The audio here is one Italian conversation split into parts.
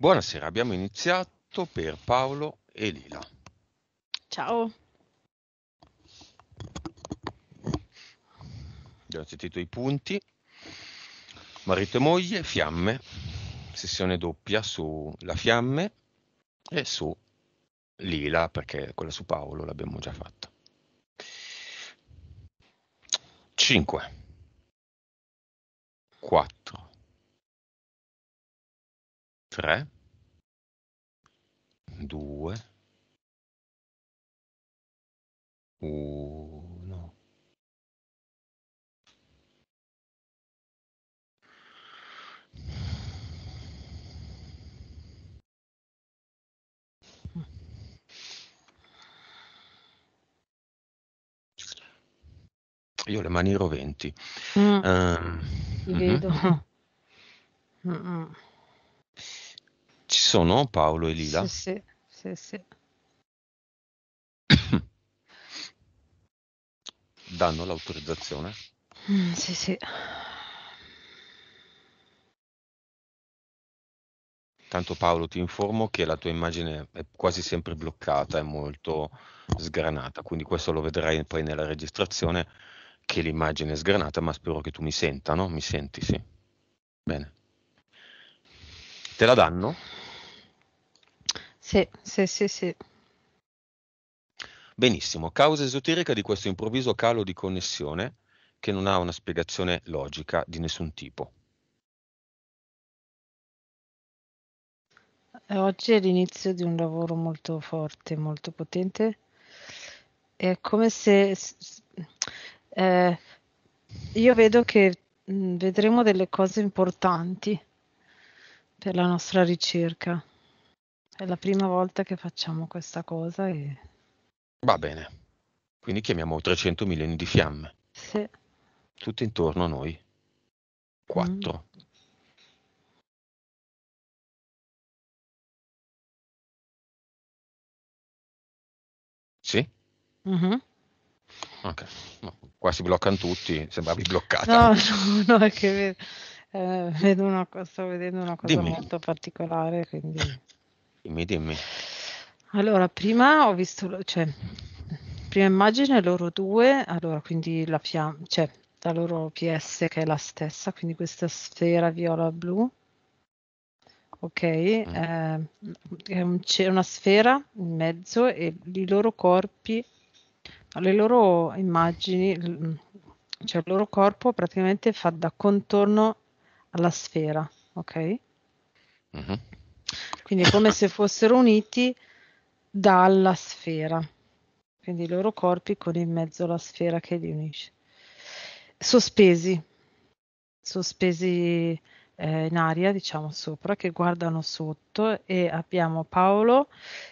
Buonasera, abbiamo iniziato per Paolo e Lila. Ciao. Abbiamo sentito i punti. Marito e moglie, fiamme, sessione doppia sulla fiamme e su Lila, perché quella su Paolo l'abbiamo già fatta. 5 4 3 due, uno, Io le mani roventi. Mm. Um, Ti mhm. vedo. Mm-hmm. Mm-mm. Ci sono Paolo e Lila? Sì, sì sì, sì. Danno l'autorizzazione? Mm, sì, sì. Tanto Paolo ti informo che la tua immagine è quasi sempre bloccata, è molto sgranata, quindi questo lo vedrai poi nella registrazione che l'immagine è sgranata, ma spero che tu mi senta, no? Mi senti, sì. Bene. Te la danno? Sì, sì, sì, sì. Benissimo, causa esoterica di questo improvviso calo di connessione che non ha una spiegazione logica di nessun tipo. Eh, oggi è l'inizio di un lavoro molto forte, molto potente. È come se eh, io vedo che mm, vedremo delle cose importanti per la nostra ricerca. È la prima volta che facciamo questa cosa e... Va bene. Quindi chiamiamo 300 milioni di fiamme. Sì. Tutte intorno a noi. 4. Mm. Sì? Mm-hmm. Ok. No, qua si bloccano tutti, sembravi bloccata. No, no, no è che eh, vedo una, sto vedendo una cosa Dimmi. molto particolare, quindi... Dimmi, dimmi. Allora, prima ho visto, cioè, prima immagine loro due, allora, quindi la fiamma, cioè, la loro PS che è la stessa, quindi questa sfera viola-blu, ok? Mm. Eh, è un, c'è una sfera in mezzo e i loro corpi, le loro immagini, cioè il loro corpo praticamente fa da contorno alla sfera, ok? Mm-hmm quindi è come se fossero uniti dalla sfera, quindi i loro corpi con in mezzo la sfera che li unisce. Sospesi, sospesi eh, in aria, diciamo sopra, che guardano sotto e abbiamo Paolo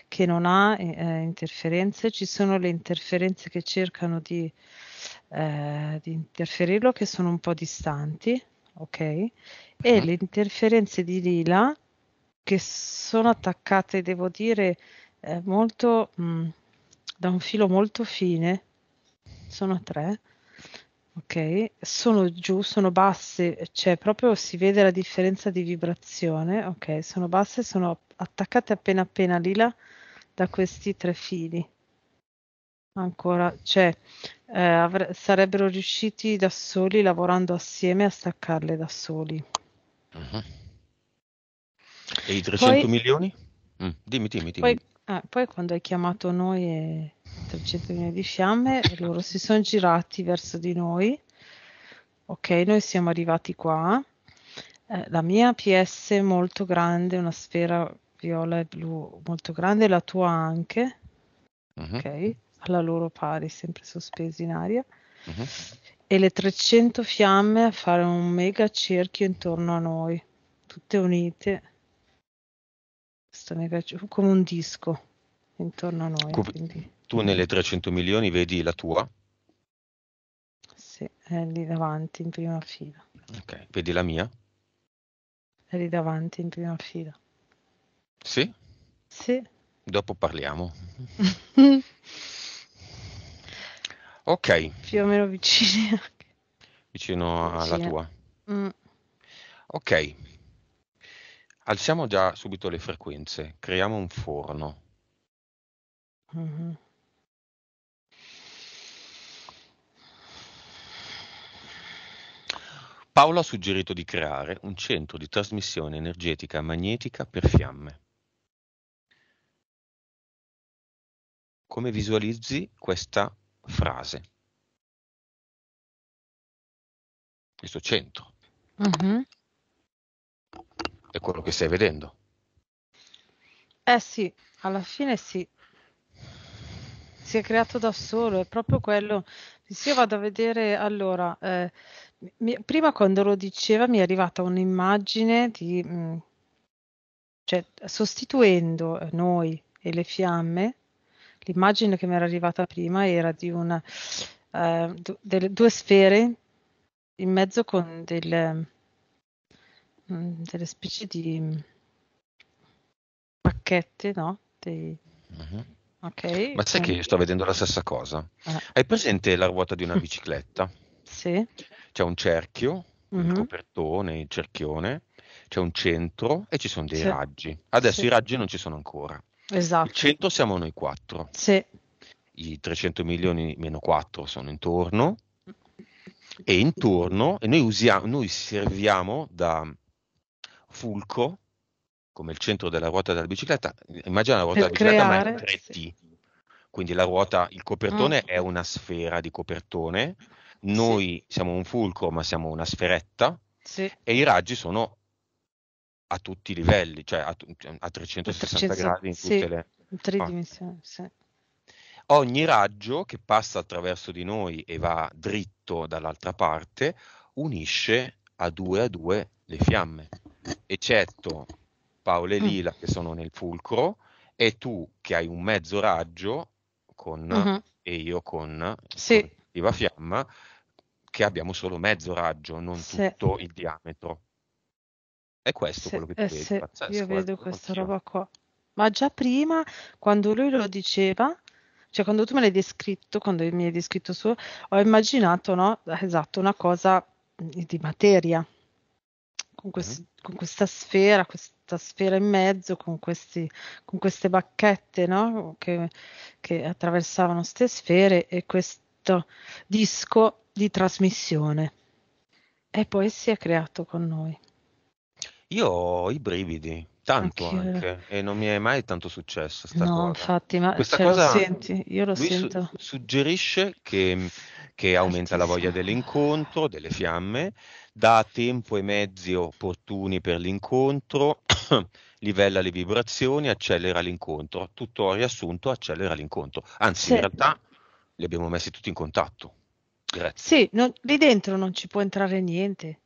che non ha eh, interferenze, ci sono le interferenze che cercano di, eh, di interferirlo che sono un po' distanti, ok? E le interferenze di Lila che sono attaccate, devo dire, eh, molto mh, mm, da un filo molto fine. Sono tre. Ok, sono giù, sono basse, cioè proprio si vede la differenza di vibrazione. Ok, sono basse, sono attaccate appena appena lì lila da questi tre fili. Ancora, cioè eh, avre- sarebbero riusciti da soli lavorando assieme a staccarle da soli. Uh-huh. E i 300 poi, milioni? Mm, dimmi, dimmi, dimmi. Poi, eh, poi, quando hai chiamato noi e 300 milioni di fiamme, loro si sono girati verso di noi. Ok, noi siamo arrivati qua. Eh, la mia PS è molto grande, una sfera viola e blu molto grande, la tua anche. Uh-huh. Ok, alla loro pari, sempre sospesi in aria. Uh-huh. E le 300 fiamme a fare un mega cerchio intorno a noi, tutte unite Next, mi piace come un disco intorno a noi. Quindi. Tu nelle 300 milioni vedi la tua? Sì, è lì davanti in prima fila. Ok, vedi la mia? È lì davanti in prima fila. Sì? Sì. Dopo parliamo. ok. Più o meno vicini. Vicino alla vicino. tua. Mm. Ok. Alziamo già subito le frequenze, creiamo un forno. Mh-mh. Paolo ha suggerito di creare un centro di trasmissione energetica magnetica per fiamme. Come visualizzi questa frase? Questo centro. Mh-mh è quello che stai vedendo. Eh sì, alla fine sì. Si è creato da solo, è proprio quello. Se io vado a vedere, allora, eh, mi, prima quando lo diceva mi è arrivata un'immagine di, mh, mm, cioè, sostituendo eh, noi e le fiamme, l'immagine che mi era arrivata prima era di una, eh, delle, due sfere in mezzo con del, Mm, delle specie di pacchetti, mm, no? Dei... Uh-huh. Okay, Ma sai quindi... che eh. sto vedendo la stessa cosa? Uh-huh. Hai presente la ruota di una bicicletta? sì. C'è un cerchio, uh-huh. copertone, il cerchione, c'è un centro e ci sono dei sì. raggi. Adesso sì. i raggi non ci sono ancora. Esatto. Il centro siamo noi quattro. Sì. I 300 milioni meno 4 sono intorno e intorno e noi, usiamo, noi serviamo da fulco, come il centro della ruota della bicicletta, immagina la ruota della bicicletta creare, ma in 3D. Sì. Quindi la ruota, il copertone mm. è una sfera di copertone, noi sì. siamo un fulcro ma siamo una sferetta sì. e i raggi sono a tutti i livelli, cioè a, a 360 300, gradi in tutte sì, le... In tre ah. dimensioni, sì. Ogni raggio che passa attraverso di noi e va dritto dall'altra parte unisce a due a due le fiamme eccetto Paolo e mm. Lila mm. che sono nel fulcro e tu che hai un mezzo raggio con, mm-hmm. e io con, sì. con Viva Fiamma che abbiamo solo mezzo raggio, non sì. tutto il diametro. È questo sì, quello che tu eh, vedi, sì. pazzesco, Io vedo questa roba qua. Ma già prima, quando lui lo diceva, cioè quando tu me l'hai descritto, quando mi hai descritto su, ho immaginato, no? Esatto, una cosa mm, di materia, con mm-hmm. questi mm con questa sfera, questa sfera in mezzo, con, questi, con queste bacchette no? che, che attraversavano queste sfere e questo disco di trasmissione. E poi si è creato con noi. Io ho i brividi tanto anche, anche e non mi è mai tanto successo sta no, cosa. infatti, ma Questa cioè, cosa, senti, io lo sento. Su- suggerisce che, che aumenta la voglia dell'incontro, delle fiamme, dà tempo e mezzi opportuni per l'incontro, livella le vibrazioni, accelera l'incontro. Tutto riassunto accelera l'incontro. Anzi, sì. in realtà li abbiamo messi tutti in contatto. Grazie. Sì, non, lì dentro non ci può entrare niente.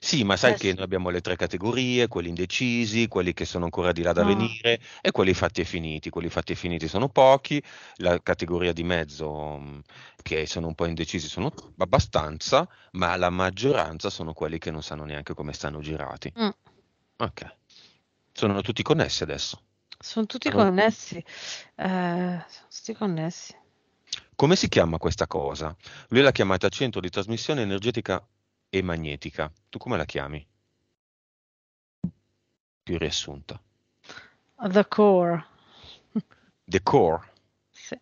Sì, ma sai che noi abbiamo le tre categorie, quelli indecisi, quelli che sono ancora di là da no. Ah. venire e quelli fatti e finiti. Quelli fatti e finiti sono pochi, la categoria di mezzo mm, che sono un po' indecisi sono abbastanza, ma la maggioranza sono quelli che non sanno neanche come stanno girati. Mm. Ok. Sono tutti connessi adesso. Sono tutti allora, connessi. Eh, sono tutti connessi. Come si chiama questa cosa? Lui l'ha chiamata centro di trasmissione energetica e magnetica. Tu come la chiami? Più riassunta. The core. The core. Sì.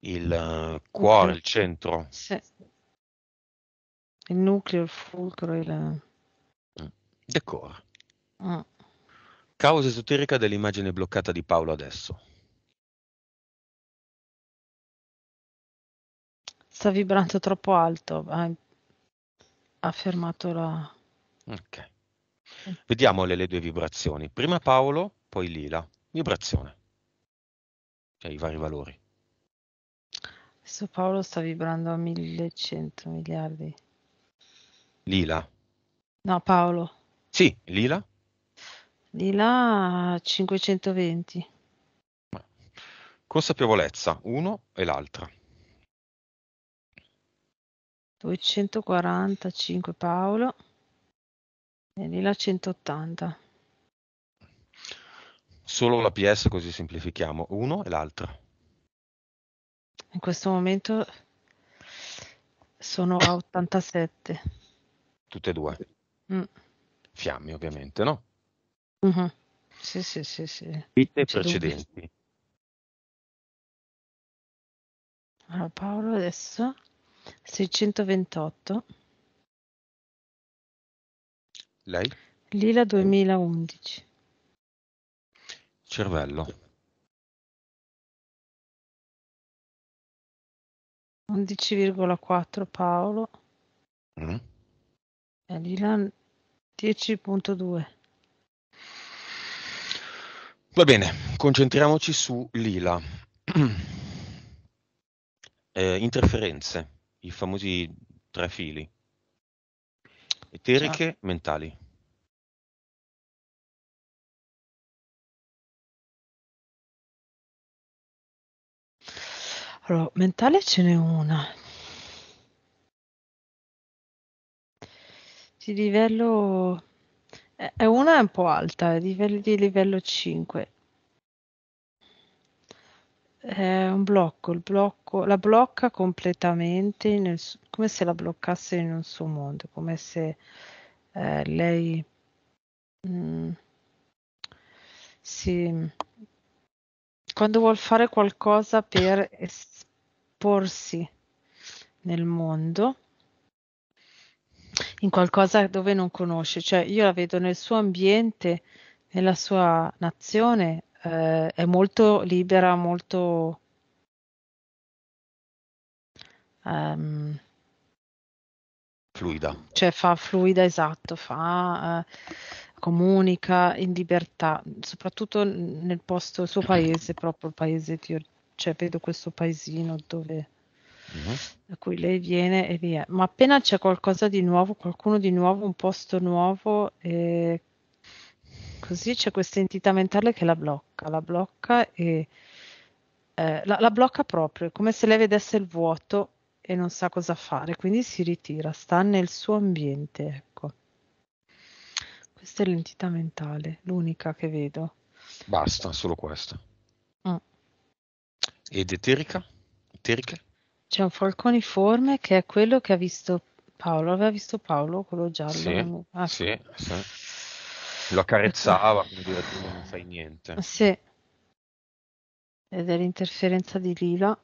Il uh, cuore, il centro. Sì. Il nucleo, il fulcro, il... Mm. The core. Mm. Causa esoterica dell'immagine bloccata di Paolo adesso. sta vibrando troppo alto, ha, fermato la... Ok. Vediamole le due vibrazioni. Prima Paolo, poi Lila. Vibrazione. Cioè i vari valori. Adesso Paolo sta vibrando a 1100 miliardi. Lila. No, Paolo. Sì, Lila. Lila 520. Consapevolezza, uno e l'altra. 245 Paolo e lì la 180. Solo la PS così semplifichiamo, uno e l'altro. In questo momento sono a 87. Tutte e due. Mm. Fiamme ovviamente, no? Mm-hmm. Sì, sì, sì, sì. Vite precedenti. Allora Paolo adesso 628. Lei? Lila 2011. Cervello. 11,4 Paolo. Mm. E Lila 10.2. Va bene, concentriamoci su Lila. eh, interferenze i famosi tre fili, eteriche, ah. mentali. Allora, mentale ce n'è una. Di livello... È una un po' alta, di livello, di livello 5. È un blocco, il blocco la blocca completamente, nel, come se la bloccasse in un suo mondo, come se eh, lei mh, mm, si, quando vuol fare qualcosa per esporsi nel mondo, in qualcosa dove non conosce, cioè io la vedo nel suo ambiente, nella sua nazione, eh, è molto libera, molto... Um, fluida. Cioè fa fluida, esatto, fa, eh, comunica in libertà, soprattutto nel posto, il suo paese, proprio il paese di origine. Cioè, vedo questo paesino dove, uh-huh. da cui lei viene e via. Ma appena c'è qualcosa di nuovo, qualcuno di nuovo, un posto nuovo, eh, così c'è questa entità mentale che la blocca blocca, la blocca e eh, la, la, blocca proprio, è come se lei vedesse il vuoto e non sa cosa fare, quindi si ritira, sta nel suo ambiente, ecco. Questa è l'entità mentale, l'unica che vedo. Basta, solo questa. Mm. Ed eterica? Eteriche? C'è un falconiforme che è quello che ha visto Paolo, aveva visto Paolo, quello giallo. Sì, ah. sì, sì lo accarezzava, come tu non fai niente. Sì. Ed è l'interferenza di Lila.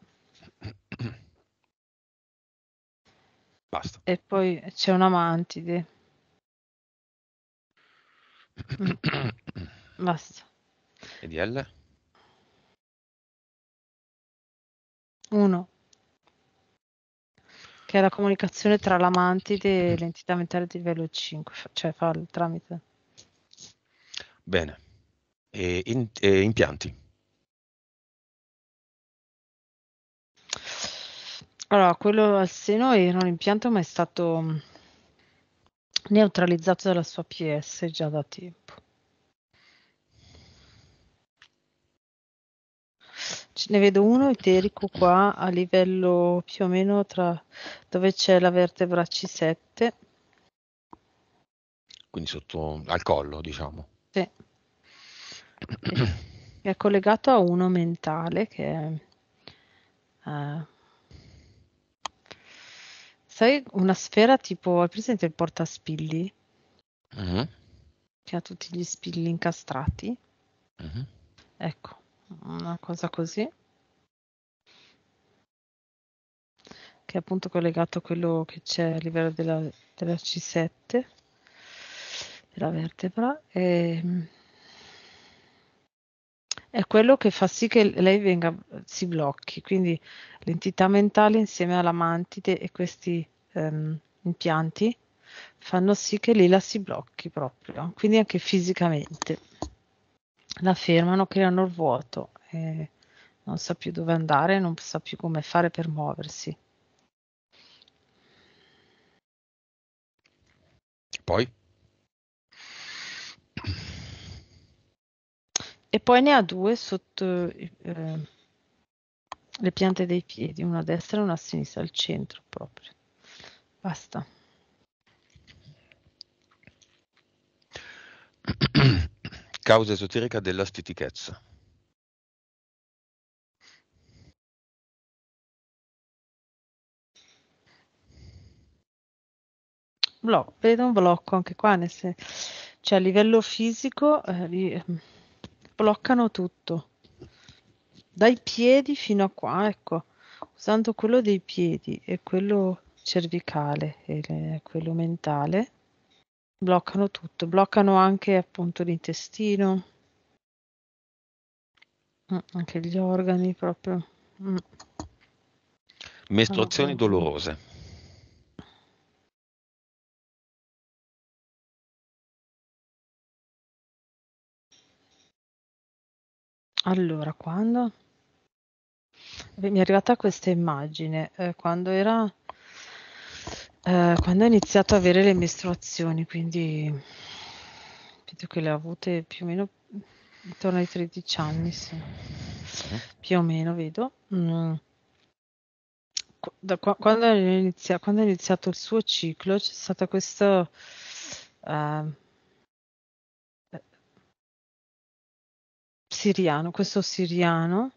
Basta. E poi c'è una mantide. Basta. E di L? Uno. Che è la comunicazione tra la mantide e l'entità mentale di livello 5, cioè fa il tramite. Bene. E in, e impianti. Allora, quello al seno era un impianto, ma è stato mm, neutralizzato dalla sua PS già da tempo. Ce ne vedo uno eterico qua a livello più o meno tra dove c'è la vertebra C7. Quindi sotto al collo, diciamo. Sì. È collegato a uno mentale che è... Eh, sai, una sfera tipo... Hai presente il portaspilli? Uh-huh. Che ha tutti gli spilli incastrati? Uh-huh. Ecco, una cosa così. Che è appunto collegato a quello che c'è a livello della, della C7 della vertebra è, ehm, è quello che fa sì che lei venga, si blocchi, quindi l'entità mentale insieme alla mantide e questi ehm, impianti fanno sì che lì la si blocchi proprio, quindi anche fisicamente. La fermano, creano il vuoto, eh, non sa più dove andare, non sa più come fare per muoversi. Poi? e poi ne ha due sotto eh, le piante dei piedi, una a destra e una a sinistra, al centro proprio. Basta. Causa esoterica della stitichezza. Blocco. vedo un blocco anche qua, nel sen- cioè a livello fisico, eh, ehm, bloccano tutto dai piedi fino a qua, ecco, usando quello dei piedi e quello cervicale e quello mentale, bloccano tutto, bloccano anche appunto l'intestino, mm, anche gli organi proprio. Mm. Mestruazioni ah, dolorose. Allora, quando? Eh, mi è arrivata questa immagine, ehm, quando era ehm, quando ho iniziato ad avere le mestruazioni, quindi penso che le ho avute più o meno intorno ai 13 anni, sì. Più o meno, vedo. Mhmm. da qua quando ho inizia quando è iniziato il suo ciclo, c'è stata questa ehm siriano, questo siriano,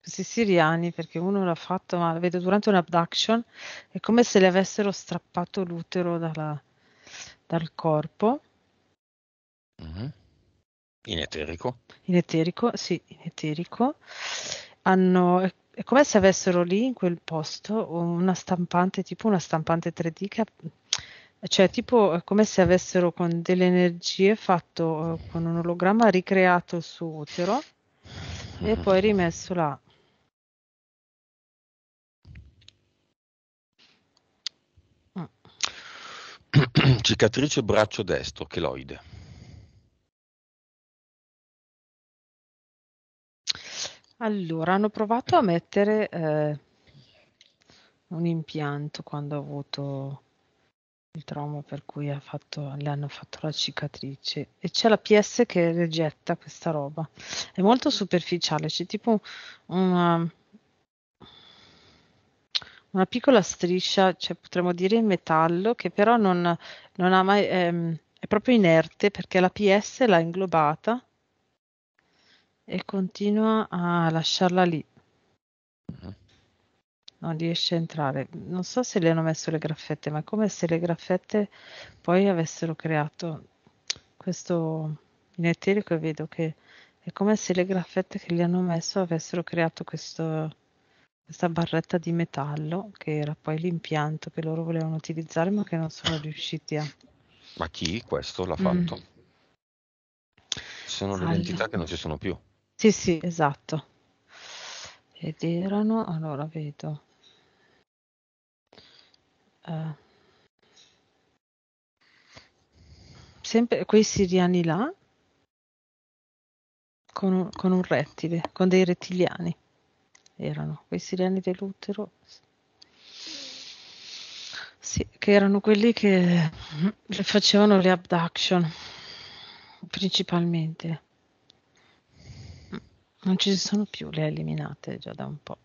questi siriani, perché uno l'ha fatto, ma vedo durante un'abduction, è come se le avessero strappato l'utero dalla, dal corpo. Mm-hmm. In eterico? In eterico, sì, in eterico. Hanno, è, è come se avessero lì in quel posto una stampante, tipo una stampante 3D che ha cioè tipo eh, come se avessero con delle energie fatto eh, con un ologramma ricreato il suo utero e mm. poi rimesso là. Cicatrice braccio destro, cheloide. Allora, hanno provato a mettere eh, un impianto quando ha avuto il trauma per cui ha fatto le hanno fatto la cicatrice e c'è la PS che rigetta questa roba. È molto superficiale, c'è tipo una una piccola striscia, cioè potremmo dire in metallo, che però non, non ha mai, ehm, è proprio inerte perché la PS l'ha inglobata e continua a lasciarla lì. Uh-huh non riesce a entrare. Non so se le hanno messo le graffette, ma è come se le graffette poi avessero creato questo in eterico e vedo che è come se le graffette che gli hanno messo avessero creato questo, questa barretta di metallo che era poi l'impianto che loro volevano utilizzare ma che non sono riusciti a... Ma chi questo l'ha mm. fatto? Mm. Ci sono allora. le entità che non ci sono più. Sì, sì, esatto. Ed erano, allora vedo, eh, sempre quei siriani là con un, con un, rettile, con dei rettiliani erano quei siriani dell'utero. Sì, che erano quelli che facevano le abduction principalmente. Non ci sono più, le ha eliminate già da un po'.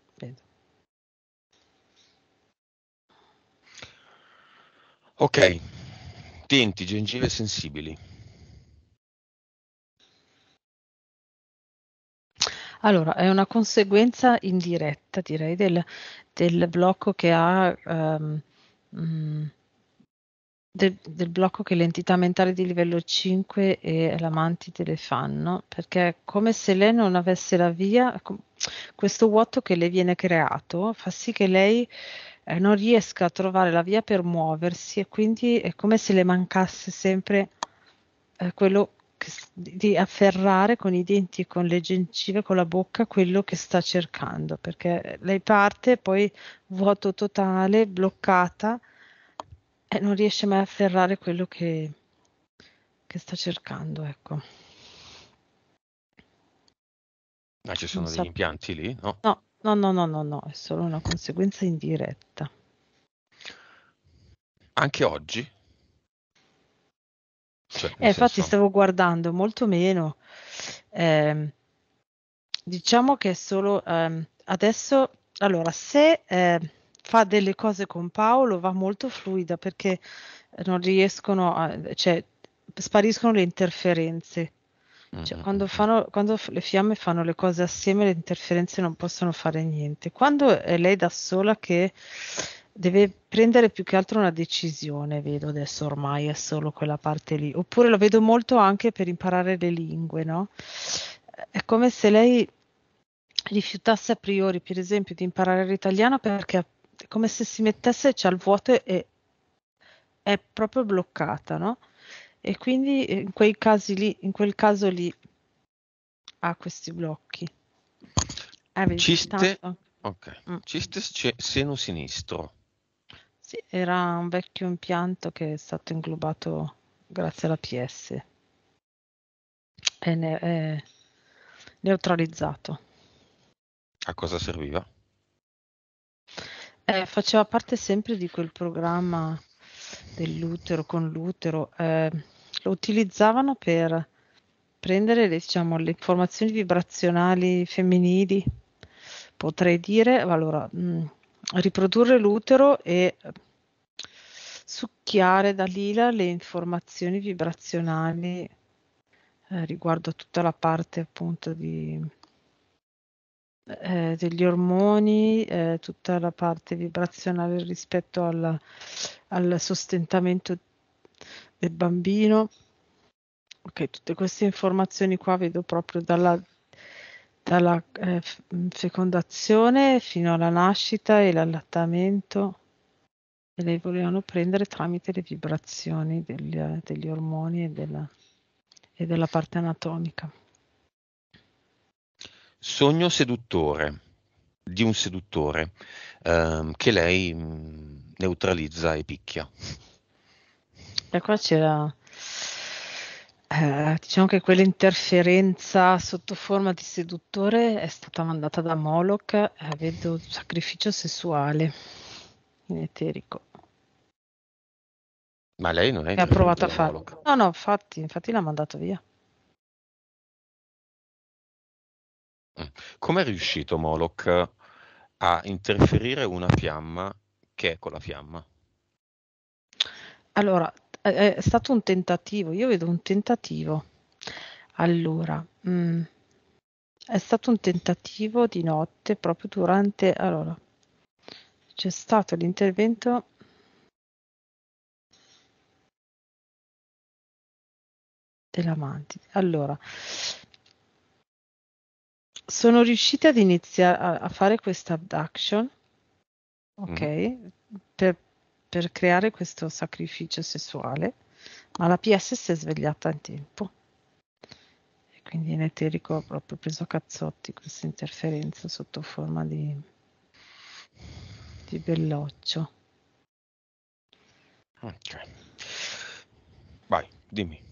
Ok, denti, gengive sensibili. Allora, è una conseguenza indiretta, direi, del, del blocco che ha um, del, del, blocco che l'entità mentale di livello 5 e la mantide le fanno, perché è come se lei non avesse la via, questo vuoto che le viene creato fa sì che lei eh, non riesca a trovare la via per muoversi e quindi è come se le mancasse sempre eh, quello che, di afferrare con i denti, con le gengive, con la bocca quello che sta cercando, perché lei parte poi vuoto totale, bloccata e non riesce mai a afferrare quello che, che sta cercando, ecco. Ma ah, ci sono non degli so. impianti lì? No, no No, no, no, no, no, è solo una conseguenza indiretta. Anche oggi? Cioè, eh, infatti senso... stavo guardando molto meno. Eh, diciamo che è solo eh, adesso, allora, se ehm, fa delle cose con Paolo va molto fluida perché non riescono a, cioè spariscono le interferenze Mm, cioè, mm, quando, mm, fanno, quando, le fiamme fanno le cose assieme, le interferenze non possono fare niente. Quando è lei da sola che deve prendere più che altro una decisione, vedo adesso ormai è solo quella parte lì. Oppure lo vedo molto anche per imparare le lingue, no? È come se lei rifiutasse a priori, per esempio, di imparare l'italiano perché è come se si mettesse cioè, al vuoto e è proprio bloccata, no? e quindi in quei casi lì, in quel caso lì ha questi blocchi. Eh, Ciste, okay. mm. Ciste seno sinistro. Sì, era un vecchio impianto che è stato inglobato grazie alla PS e ne, è neutralizzato. A cosa serviva? Eh, faceva parte sempre di quel programma dell'utero con l'utero. Eh, lo utilizzavano per prendere le, diciamo, le informazioni vibrazionali femminili, potrei dire, allora, mh, mm, riprodurre l'utero e succhiare da Lila le informazioni vibrazionali eh, riguardo a tutta la parte appunto di, eh, degli ormoni, eh, tutta la parte vibrazionale rispetto alla, al sostentamento del bambino. Ok, tutte queste informazioni qua vedo proprio dalla, dalla eh, mm, fecondazione fino alla nascita e l'allattamento e le volevano prendere tramite le vibrazioni degli, eh, degli ormoni e della, e della parte anatomica. Sogno seduttore di un seduttore ehm, che lei mh, mm, neutralizza e picchia. E qua c'era, eh, diciamo che quell'interferenza sotto forma di seduttore è stata mandata da Moloch, eh, vedo sacrificio sessuale in eterico. Ma lei non è... Che ha provato a farlo. No, no, infatti, infatti l'ha mandato via. Mm. Come è riuscito Moloch a interferire una fiamma che è con la fiamma? Allora, eh, eh, è stato un tentativo, io vedo un tentativo. Allora, mh, mm, è stato un tentativo di notte proprio durante... Allora, c'è stato l'intervento... dell'amante. Allora, sono riuscita ad iniziare a, a fare questa abduction, ok, mm. per per creare questo sacrificio sessuale, ma la PS si è svegliata in tempo. E quindi in eterico ha proprio preso a cazzotti questa interferenza sotto forma di, di belloccio. Ok. Vai, dimmi.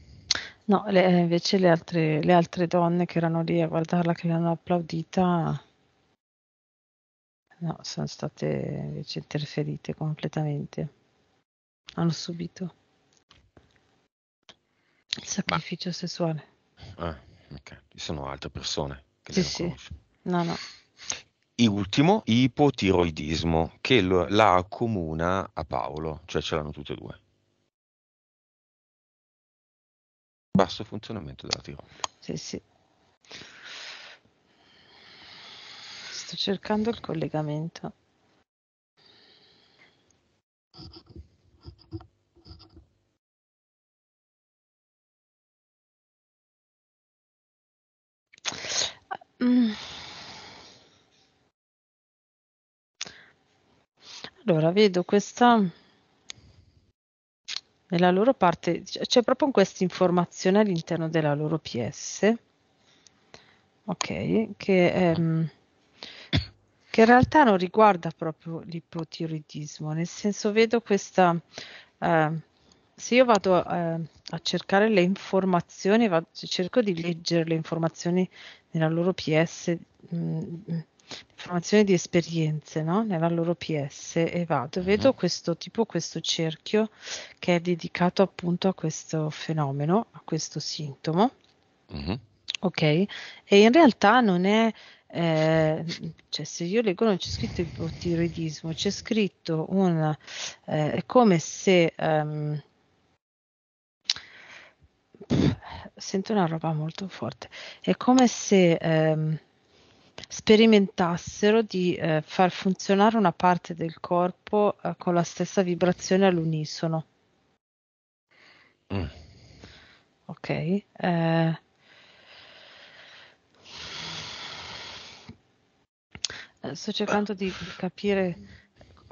No, le, eh, invece le altre, le altre donne che erano lì a guardarla, che l'hanno applaudita, No, sono state invece interferite completamente. Hanno subito il sacrificio Ma... sessuale. Ah, ok. Ci sono altre persone che sì, sì. No, no. E ultimo, ipotiroidismo, che lo, la accomuna a Paolo, cioè ce l'hanno tutte e due. Basso funzionamento della tiroide. Sì, sì. Sto cercando il collegamento. Mm. Allora, vedo questa nella loro parte, c'è proprio questa informazione all'interno della loro PS, ok, che è ehm, che in realtà non riguarda proprio l'ipotiroidismo, nel senso vedo questa... Eh, se io vado eh, a cercare le informazioni, vado, cerco di leggere le informazioni nella loro PS, mh, mm, informazioni di esperienze no? nella loro PS e vado, mhm. vedo questo tipo, questo cerchio che è dedicato appunto a questo fenomeno, a questo sintomo. Uh-huh. Ok, e in realtà non è eh, cioè se io leggo non c'è scritto ipotiroidismo, c'è scritto un, eh, come se, um, pff, sento una roba molto forte, è come se um, sperimentassero di eh, far funzionare una parte del corpo eh, con la stessa vibrazione all'unisono. Mm. Ok. Eh, Eh, sto cercando di capire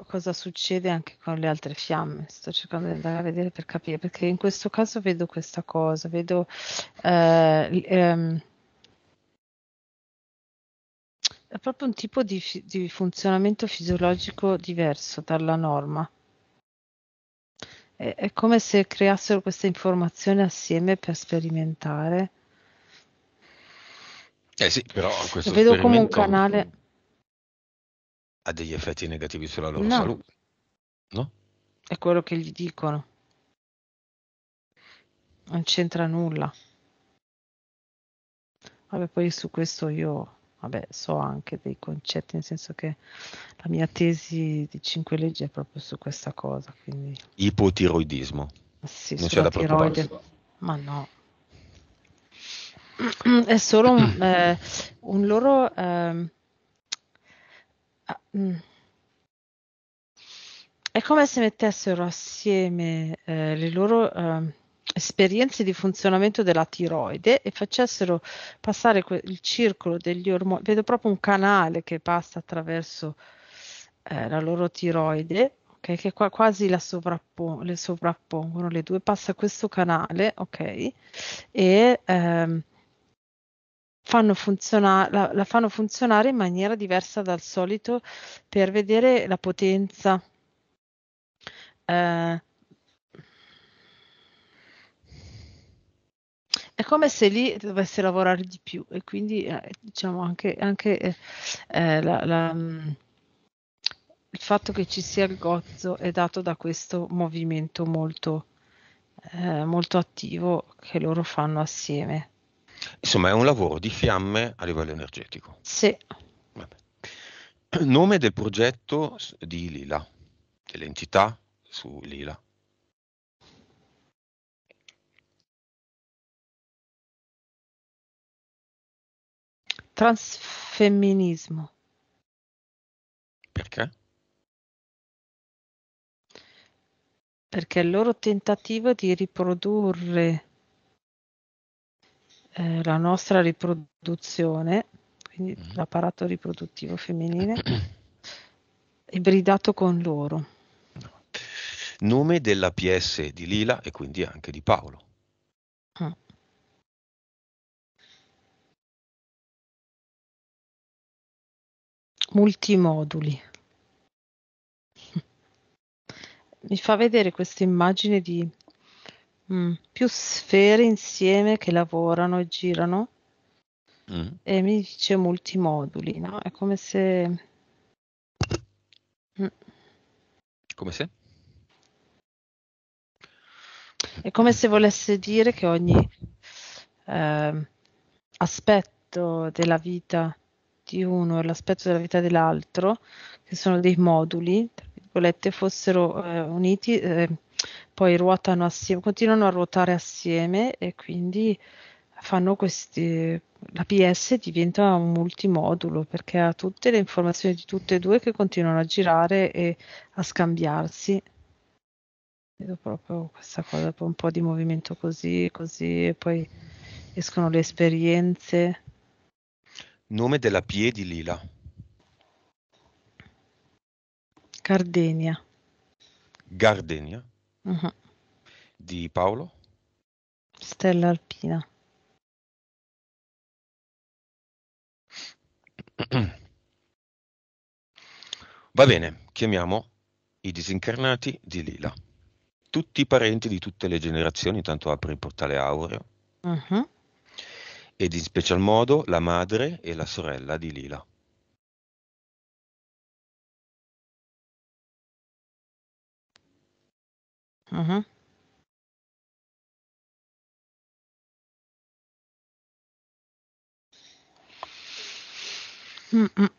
cosa succede anche con le altre fiamme. Sto cercando di andare a vedere per capire, perché in questo caso vedo questa cosa, vedo eh, ehm, è proprio un tipo di, di, funzionamento fisiologico diverso dalla norma. È, è come se creassero questa informazione assieme per sperimentare. Eh sì, però questo Vedo come un canale ha degli effetti negativi sulla loro no. salute. No? È quello che gli dicono. Non c'entra nulla. Vabbè, poi su questo io vabbè, so anche dei concetti, nel senso che la mia tesi di cinque leggi è proprio su questa cosa. Quindi... Ipotiroidismo. Sì, non c'è da Ma no. È solo un, eh, un loro... Eh, Ah, mm. È come se mettessero assieme eh, le loro eh, esperienze di funzionamento della tiroide e facessero passare que- il circolo degli ormoni. Vedo proprio un canale che passa attraverso eh, la loro tiroide, okay, che qua- quasi la sovrappo- le sovrappongono, le due passa questo canale, ok, e ehm, fanno funziona- la, la fanno funzionare in maniera diversa dal solito per vedere la potenza. Eh, è come se lì dovesse lavorare di più e quindi eh, diciamo anche, anche eh, eh la, la, mm, il fatto che ci sia il gozzo è dato da questo movimento molto, eh, molto attivo che loro fanno assieme. Insomma, è un lavoro di fiamme a livello energetico. Sì. Vabbè. Nome del progetto di Lila, dell'entità su Lila. Transfemminismo. Perché? Perché il loro tentativo di riprodurre eh, la nostra riproduzione, quindi mm. l'apparato riproduttivo femminile, ibridato con loro. Nome della PS di Lila e quindi anche di Paolo. Mm. Multimoduli. Mi fa vedere questa immagine di Mm, più sfere insieme che lavorano e girano mm. e mi dice multimoduli, no? È come se... Mm. Come se? È come se volesse dire che ogni eh, aspetto della vita di uno e l'aspetto della vita dell'altro, che sono dei moduli, tra virgolette, fossero eh, uniti. Eh, poi ruotano assieme, continuano a ruotare assieme e quindi fanno questi la PS diventa un multimodulo perché ha tutte le informazioni di tutte e due che continuano a girare e a scambiarsi. Vedo proprio questa cosa, dopo un po' di movimento così, e così, e poi escono le esperienze. Nome della piedi Lila. Gardenia. Gardenia? Mhm. Di Paolo? Stella Alpina. Va bene, chiamiamo i disincarnati di Lila. Tutti i parenti di tutte le generazioni, tanto apre il portale aureo. Mhm. Ed in special modo la madre e la sorella di Lila. Mh-mh. Mh, mh.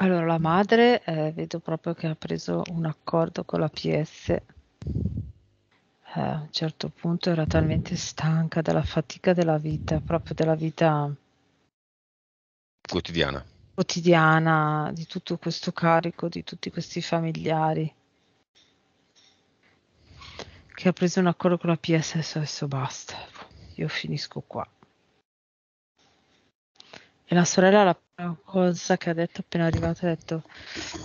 Allora la madre, ehm, vedo proprio che ha preso un accordo con la PS. Eh, a un certo punto era talmente stanca della fatica della vita, proprio della vita quotidiana. Quotidiana di tutto questo carico, di tutti questi familiari che ha preso un accordo con la PSS, adesso basta, io finisco qua. E la sorella la prima cosa che ha detto appena arrivata ha detto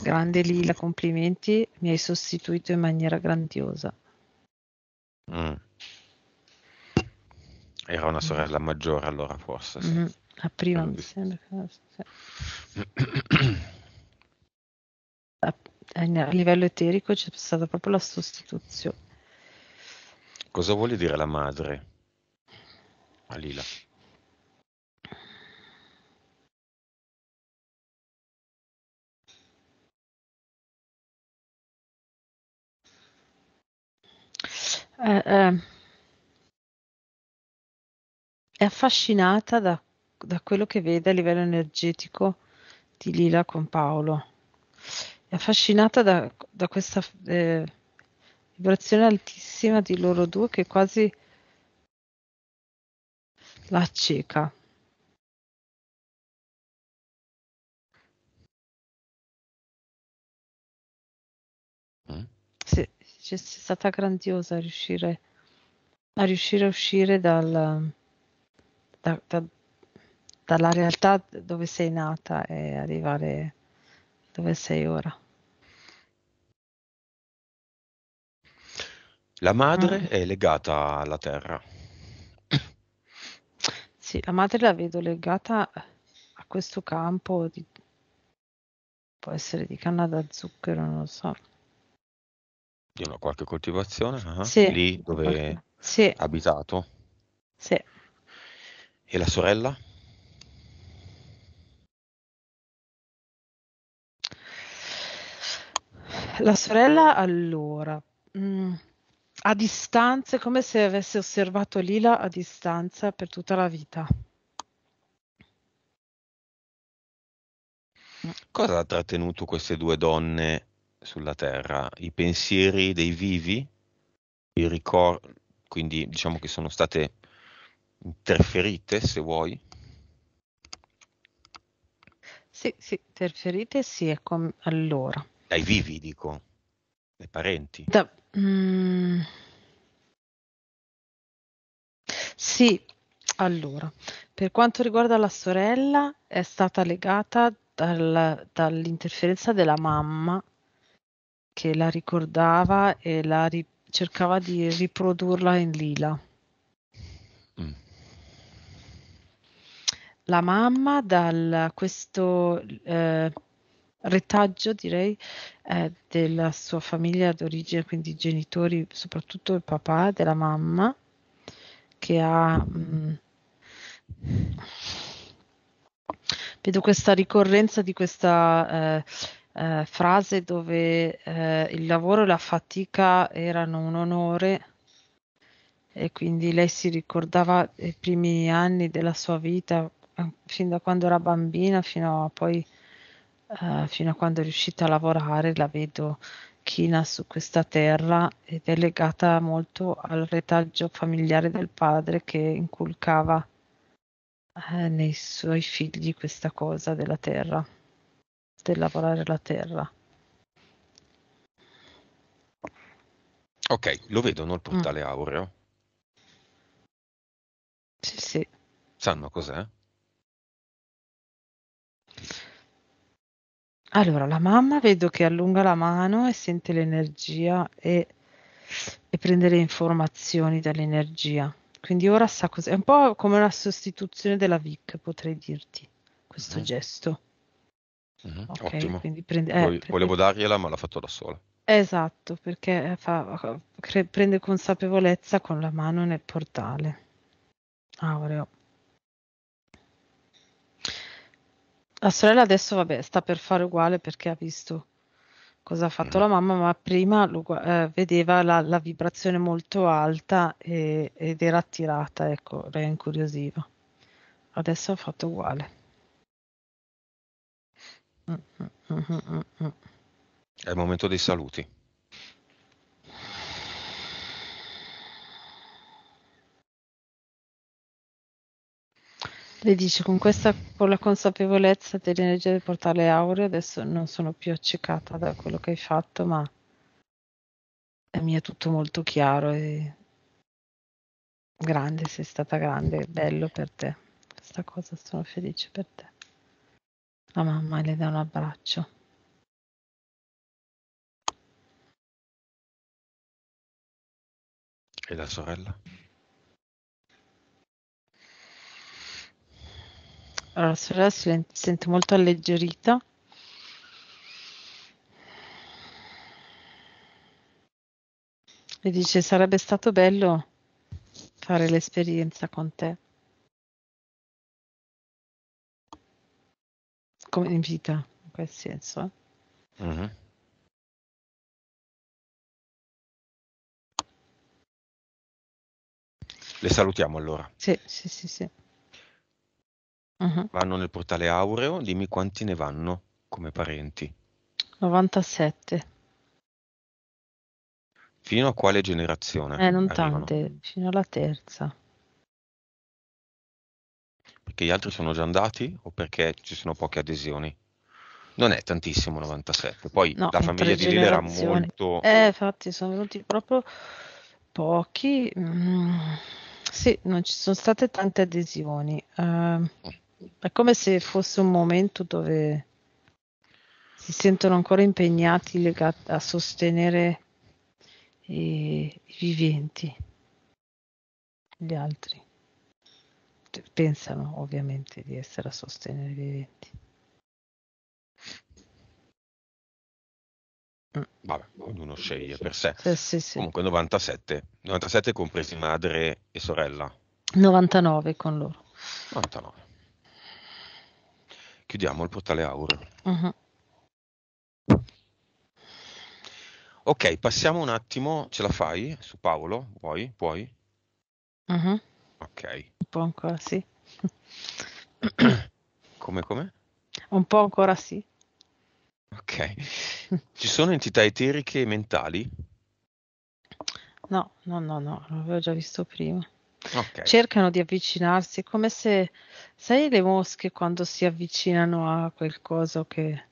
grande Lila, complimenti, mi hai sostituito in maniera grandiosa. Mm. Era una sorella maggiore allora forse. Sì. Mm-hmm. La prima mi sembra che... Eh, a, livello eterico c'è stata proprio la sostituzione. Cosa vuole dire la madre? Alila. Eh, eh, è affascinata da da quello che vede a livello energetico di Lila con Paolo. È affascinata da, da questa eh, vibrazione altissima di loro due che quasi la cieca. Eh? Sì, c'è stata grandiosa riuscire a riuscire a uscire dal, da, da, dalla realtà dove sei nata e arrivare dove sei ora. La madre mm. è legata alla terra. Sì, la madre la vedo legata a questo campo, di, può essere di canna da zucchero, non lo so. Di una qualche coltivazione, eh? sì, lì dove qualche... sì. abitato. Sì. E la sorella? La sorella allora, mhmm, a distanza è come se avesse osservato Lila a distanza per tutta la vita. Cosa ha trattenuto queste due donne sulla Terra? I pensieri dei vivi? I ricordi? Quindi diciamo che sono state interferite, se vuoi? Sì, sì, interferite sì, è com- allora ai vivi, dico, ai parenti. Da, mm, sì, allora, per quanto riguarda la sorella, è stata legata dal, dall'interferenza della mamma che la ricordava e la ri, cercava di riprodurla in lila. Mm. La mamma dal questo eh, retaggio, direi, eh, della sua famiglia d'origine, quindi i genitori, soprattutto il papà della mamma, che ha... Mh, mm, vedo questa ricorrenza di questa eh, eh, frase dove eh, il lavoro e la fatica erano un onore e quindi lei si ricordava i primi anni della sua vita fin da quando era bambina fino a poi uh, fino a quando è riuscita a lavorare, la vedo china su questa terra ed è legata molto al retaggio familiare del padre che inculcava eh, nei suoi figli questa cosa della terra, del lavorare la terra. Ok, lo vedono il mm. portale mm. aureo. Sì, sì. Sanno cos'è? Allora, la mamma vedo che allunga la mano e sente l'energia e e prende le informazioni dall'energia. Quindi ora sa cos'è. È un po' come una sostituzione della VIC, potrei dirti, questo mm-hmm. gesto. Mm-hmm. Okay, Ottimo. Prende, eh, Vol- prende... Volevo dargliela, ma l'ha fatto da sola. Esatto, perché eh, fa, cre- prende consapevolezza con la mano nel portale. Aureo. Ah, La sorella adesso, vabbè, sta per fare uguale perché ha visto cosa ha fatto la mm. mamma, ma prima lo, eh, vedeva la, la, vibrazione molto alta e, ed era attirata, ecco, lei incuriosiva. Adesso ha fatto uguale. Mm, mm, mm, mm è il momento dei saluti. Le dice con questa con la consapevolezza dell'energia del portale aureo adesso non sono più accecata da quello che hai fatto, ma mi è tutto molto chiaro e grande, sei stata grande, bello per te. Questa cosa sono felice per te. La mamma le dà un abbraccio. E la sorella? Allora, sorella si sente molto alleggerita. E dice, sarebbe stato bello fare l'esperienza con te. Come in vita, in quel senso. Uh-huh. Le salutiamo allora. Sì, sì, sì, sì. Uh-huh. Vanno nel portale aureo, dimmi quanti ne vanno come parenti. 97. Fino a quale generazione? Eh, non arrivano? tante, fino alla terza. Perché gli altri sono già andati o perché ci sono poche adesioni? Non è tantissimo 97, poi no, la famiglia di Lille era molto... Eh, infatti sono venuti proprio pochi. Mm. Sì, non ci sono state tante adesioni. Uh, è come se fosse un momento dove si sentono ancora impegnati legati a sostenere i, eh, i viventi, gli altri. Pensano ovviamente di essere a sostenere i viventi. Mm. Vabbè, ognuno sceglie per sé. Sì, eh, sì, sì. Comunque 97, 97 compresi madre e sorella. 99 con loro. 99 chiudiamo il portale Aura. Uh-huh. Mhm. Ok, passiamo un attimo, ce la fai su Paolo? Vuoi? Puoi? Uh-huh. Ok. Un po' ancora sì. come come? Un po' ancora sì. Ok. Ci sono entità eteriche e mentali? No, no, no, no, l'avevo già visto prima. Okay. Cercano di avvicinarsi, come se, sai, le mosche quando si avvicinano a quel coso che,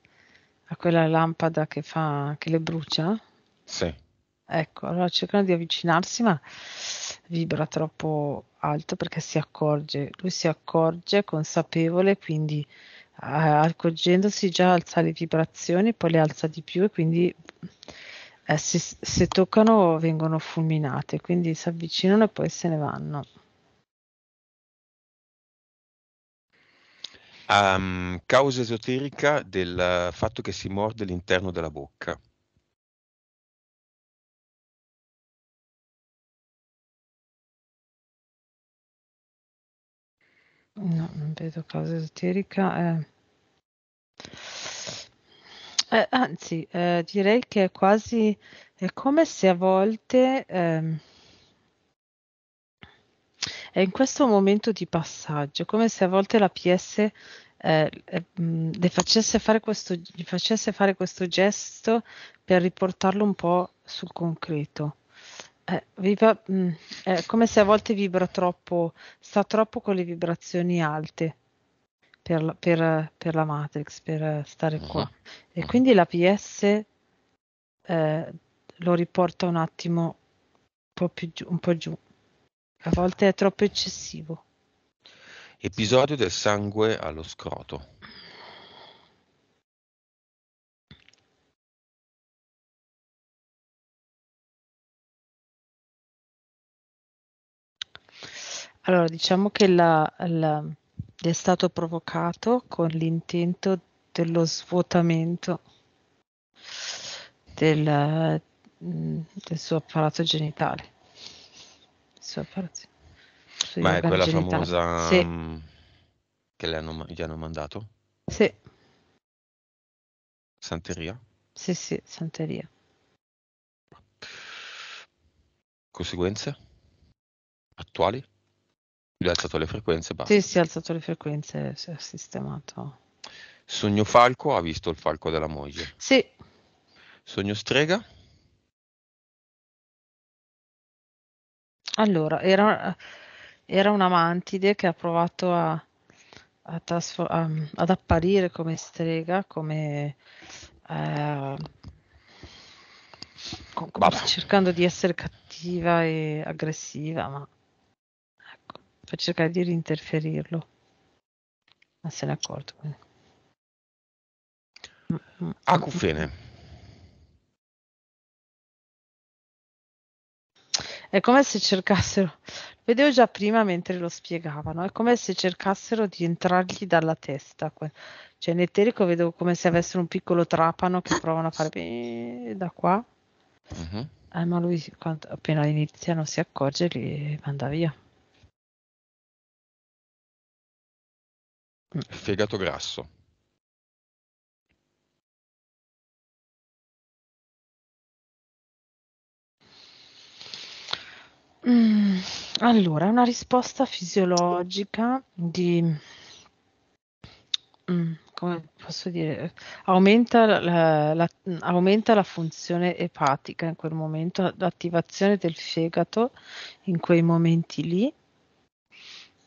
a quella lampada che fa, che le brucia? Sì. Ecco, allora cercano di avvicinarsi, ma vibra troppo alto perché si accorge, lui si accorge consapevole, quindi eh, accorgendosi già alza le vibrazioni, poi le alza di più e quindi eh, se, se, toccano vengono fulminate, quindi si avvicinano e poi se ne vanno. Um, causa esoterica del fatto che si morde l'interno della bocca. No, non vedo causa esoterica. Eh. Eh, anzi, eh, direi che è quasi è come se a volte ehm, è in questo momento di passaggio, come se a volte la PS eh, mh, eh, mm, le facesse fare, questo, gli facesse fare questo gesto per riportarlo un po' sul concreto. Eh, viva, mh, mm, è come se a volte vibra troppo, sta troppo con le vibrazioni alte per la, per, per la Matrix, per stare qua. Mhm. E mhm. quindi la PS eh, lo riporta un attimo un po' più giù, un po' giù. A volte è troppo eccessivo. Episodio del sangue allo scroto. Allora, diciamo che la, la, gli è stato provocato con l'intento dello svuotamento del, mm, del suo apparato genitale. Il Suo apparato, Ma è quella genitali. famosa sì. Mm, che hanno, gli hanno mandato? Sì. Santeria? Sì, sì, Santeria. Conseguenze attuali? Gli ha alzato le frequenze, basta. Sì, si è alzato le frequenze, si è sistemato. Sogno falco ha visto il falco della moglie. Sì. Sogno strega? Allora, era, era una mantide che ha provato a, a trasfor- a, ad apparire come strega, come... Eh, con, cercando di essere cattiva e aggressiva, ma per cercare di rinterferirlo. Ma se n'è accorto. Quindi. Acufene. È come se cercassero, vedevo già prima mentre lo spiegavano, è come se cercassero di entrargli dalla testa. Cioè in eterico vedo come se avessero un piccolo trapano che provano a fare da qua. Uh-huh. Eh, ma lui quando, appena inizia non si accorge e li manda via. Fegato grasso Mhmm, allora una risposta fisiologica di mhmm, come posso dire, aumenta l la la aumenta la funzione epatica in quel momento, l'attivazione del fegato in quei momenti lì.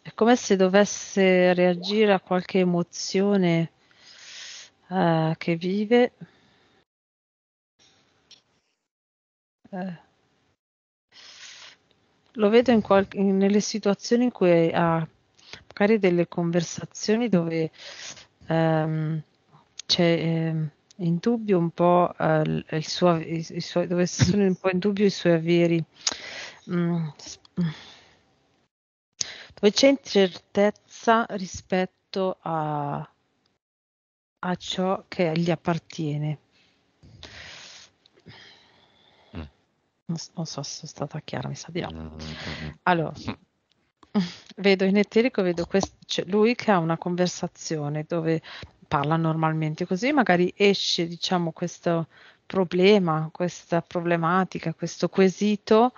È come se dovesse reagire a qualche emozione uh, che vive. Uh, lo vedo in qual- in, nelle situazioni in cui ha magari delle conversazioni dove um, c'è um, in dubbio un po' uh, il suo, i, i suoi, dove sono un po' in dubbio i suoi averi. Mm, dove c'è incertezza rispetto a, a ciò che gli appartiene. Mm. Non, non, so se sono stata chiara, mi sa di no. Mm, mm, mm, allora, vedo in eterico, vedo quest- cioè lui che ha una conversazione dove parla normalmente così, magari esce diciamo questo problema, questa problematica, questo quesito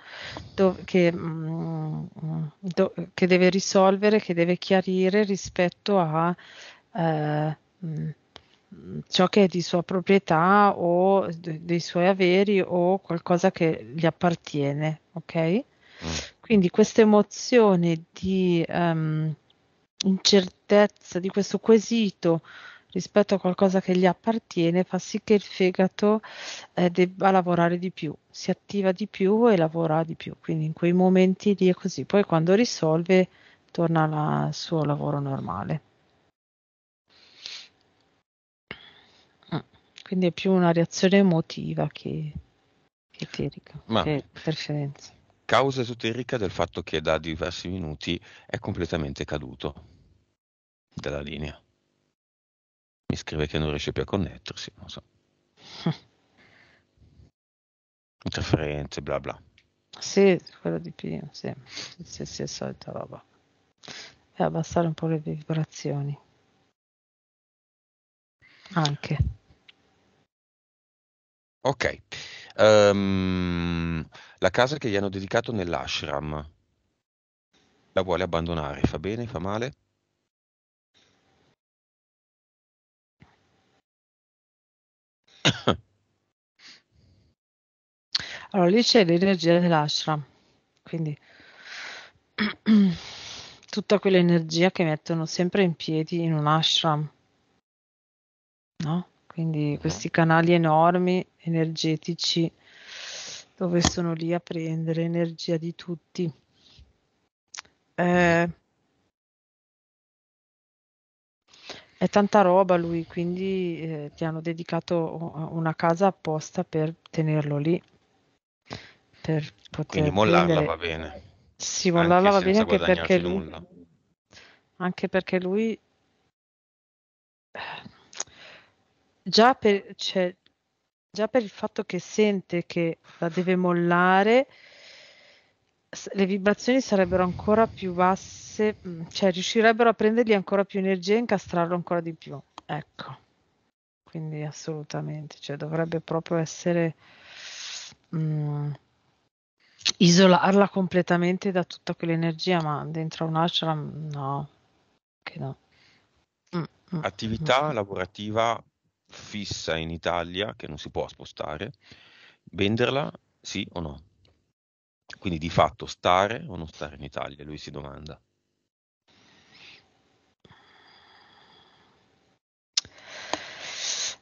do, che, mm, do, che, deve risolvere, che deve chiarire rispetto a eh, mm, ciò che è di sua proprietà o de, dei suoi averi o qualcosa che gli appartiene, ok? Mm. Quindi questa emozione di um, incertezza, di questo quesito rispetto a qualcosa che gli appartiene fa sì che il fegato eh, debba lavorare di più, si attiva di più e lavora di più, quindi in quei momenti lì è così, poi quando risolve torna al suo lavoro normale. Mm. Quindi è più una reazione emotiva che, eterica, Ma... che interferenza causa esoterica del fatto che da diversi minuti è completamente caduto dalla linea. Mi scrive che non riesce più a connettersi, non so. Interferenze, bla bla. Sì, quello di più, sì. Sì, sì, è solita roba. E abbassare un po' le vibrazioni. Anche. Ok. Um, la casa che gli hanno dedicato nell'ashram la vuole abbandonare, fa bene, fa male? Allora, lì c'è l'energia dell'ashram, quindi tutta quell'energia che mettono sempre in piedi in un ashram, no? Quindi questi canali enormi, energetici, dove sono lì a prendere energia di tutti. Eh, È tanta roba lui, quindi eh, ti hanno dedicato una casa apposta per tenerlo lì. Per poter quindi mollarla prendere. va bene. Sì, mollarla anche va bene anche perché lui, nulla. anche perché lui eh, già per, cioè, già per il fatto che sente che la deve mollare le vibrazioni sarebbero ancora più basse, mm, cioè riuscirebbero a prendergli ancora più energia e incastrarlo ancora di più. Ecco. Quindi assolutamente, cioè dovrebbe proprio essere mm, isolarla completamente da tutta quell'energia, ma dentro un ashram no, che no. Mm, mm, Attività lavorativa fissa in Italia che non si può spostare, venderla sì o no? Quindi di fatto stare o non stare in Italia, lui si domanda.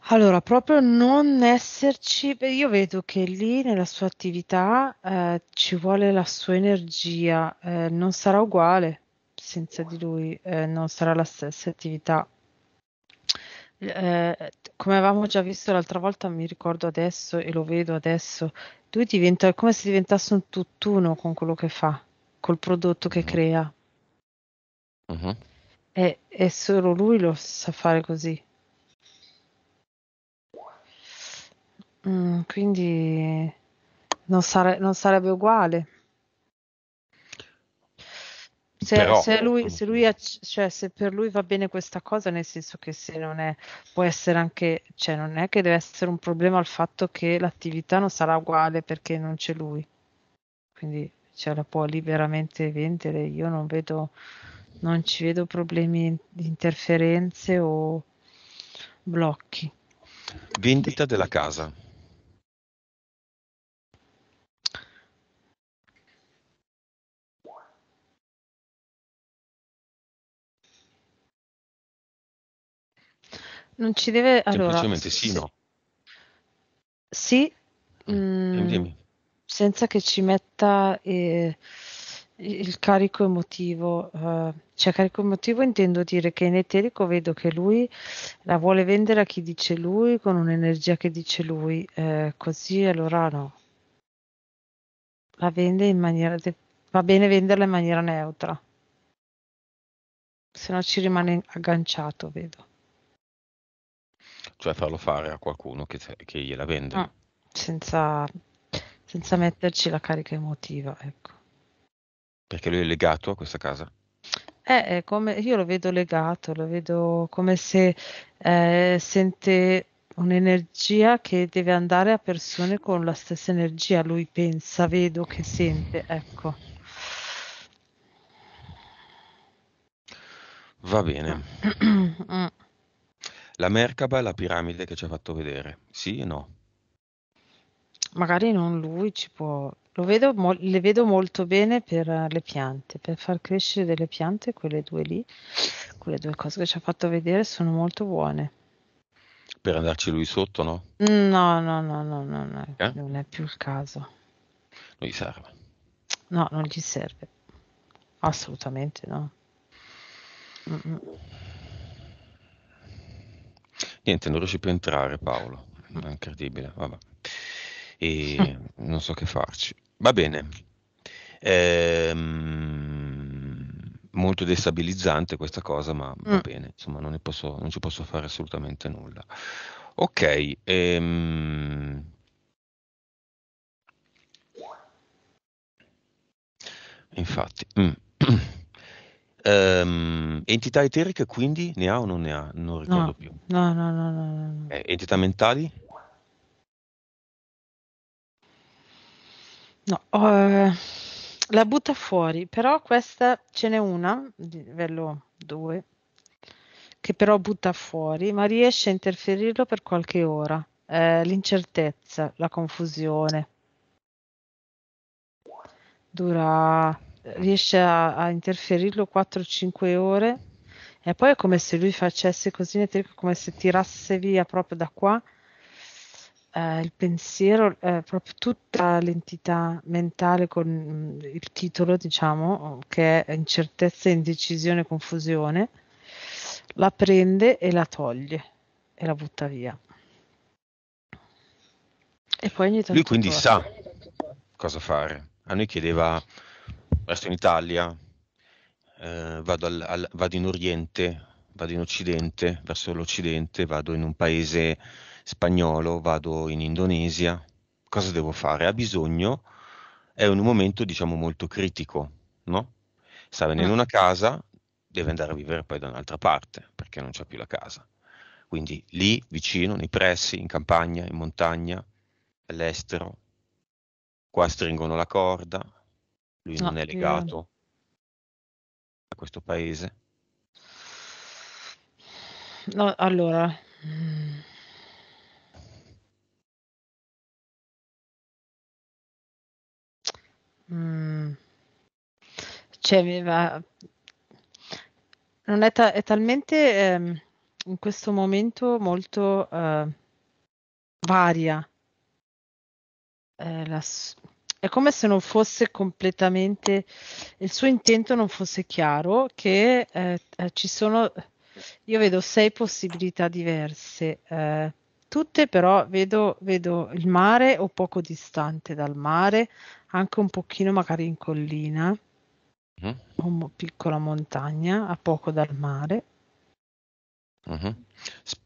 Allora, proprio non esserci, io vedo che lì nella sua attività eh, ci vuole la sua energia, eh, non sarà uguale senza di lui, eh, non sarà la stessa attività. Eh, come avevamo già visto l'altra volta, mi ricordo adesso e lo vedo adesso, lui diventa come se diventasse un tutt'uno con quello che fa, col prodotto che mm. crea. Uh-huh. E, e solo lui lo sa fare così. Mm, quindi non, sare- non sarebbe uguale. Se, Però... se, lui, se, lui, cioè, se per lui va bene questa cosa, nel senso che se non è, può essere anche, cioè non è che deve essere un problema il fatto che l'attività non sarà uguale perché non c'è lui, quindi cioè, la può liberamente vendere. Io non vedo, non ci vedo problemi di interferenze o blocchi. Vendita della casa. Non ci deve... Allora, sì, no. Sì. Eh, mm, Senza che ci metta eh, il carico emotivo. Uh, cioè, carico emotivo intendo dire che in eterico vedo che lui la vuole vendere a chi dice lui, con un'energia che dice lui. Eh, così allora no. La vende in maniera... De- va bene venderla in maniera neutra. Se no ci rimane agganciato, vedo cioè farlo fare a qualcuno che, che gliela vende. Ah, senza, senza, metterci la carica emotiva, ecco. Perché lui è legato a questa casa? Eh, eh, come, io lo vedo legato, lo vedo come se eh, sente un'energia che deve andare a persone con la stessa energia, lui pensa, vedo che sente, ecco. Va bene. Ah. Mm. La Merkaba è la piramide che ci ha fatto vedere, sì o no? Magari non lui ci può... Vedo mo- le vedo molto bene per eh, le piante, per far crescere delle piante, quelle due lì, quelle due cose che ci ha fatto vedere sono molto buone. Per andarci lui sotto, no? No, no, no, no, no, no. Eh? non è più il caso. Non gli serve. No, non gli serve. Assolutamente no. Mm-mm. Niente, non riesci più a entrare Paolo, è incredibile, vabbè. E non so che farci. Va bene. Ehm, molto destabilizzante questa cosa, ma va mm. bene, insomma non, posso, non, ci posso fare assolutamente nulla. Ok, ehm, infatti. Mm. Um, entità eteriche quindi ne ha o non ne ha? Non ricordo no, più. No, no, no. no, no. Eh, entità mentali? No, uh, la butta fuori, però questa ce n'è una, livello 2, che però butta fuori, ma riesce a interferirlo per qualche ora. Eh, l'incertezza, la confusione. Dura riesce a, a interferirlo 4-5 ore e poi è come se lui facesse così come se tirasse via proprio da qua eh, il pensiero, eh, proprio tutta l'entità mentale con mm, il titolo, diciamo, che è incertezza, indecisione, confusione, la prende e la toglie e la butta via. E poi ogni tanto lui quindi fa. sa cosa fare. A noi chiedeva resto in Italia, eh, vado, al, al, vado, in Oriente, vado in Occidente, verso l'Occidente, vado in un paese spagnolo, vado in Indonesia. Cosa devo fare? Ha bisogno, è un momento diciamo molto critico, no? Sta venendo mm. una casa, deve andare a vivere poi da un'altra parte perché non c'è più la casa. Quindi lì, vicino, nei pressi, in campagna, in montagna, all'estero, qua stringono la corda, lui no, non è legato io... a questo paese. No, allora, Mm. Cioè, va... non è, ta- è talmente ehm, in questo momento molto eh, varia eh, la, è come se non fosse completamente, il suo intento non fosse chiaro, che eh, eh, ci sono, io vedo sei possibilità diverse, eh, tutte però vedo, vedo il mare o poco distante dal mare, anche un pochino magari in collina, mm. Mm-hmm. una piccola montagna a poco dal mare. Mm-hmm.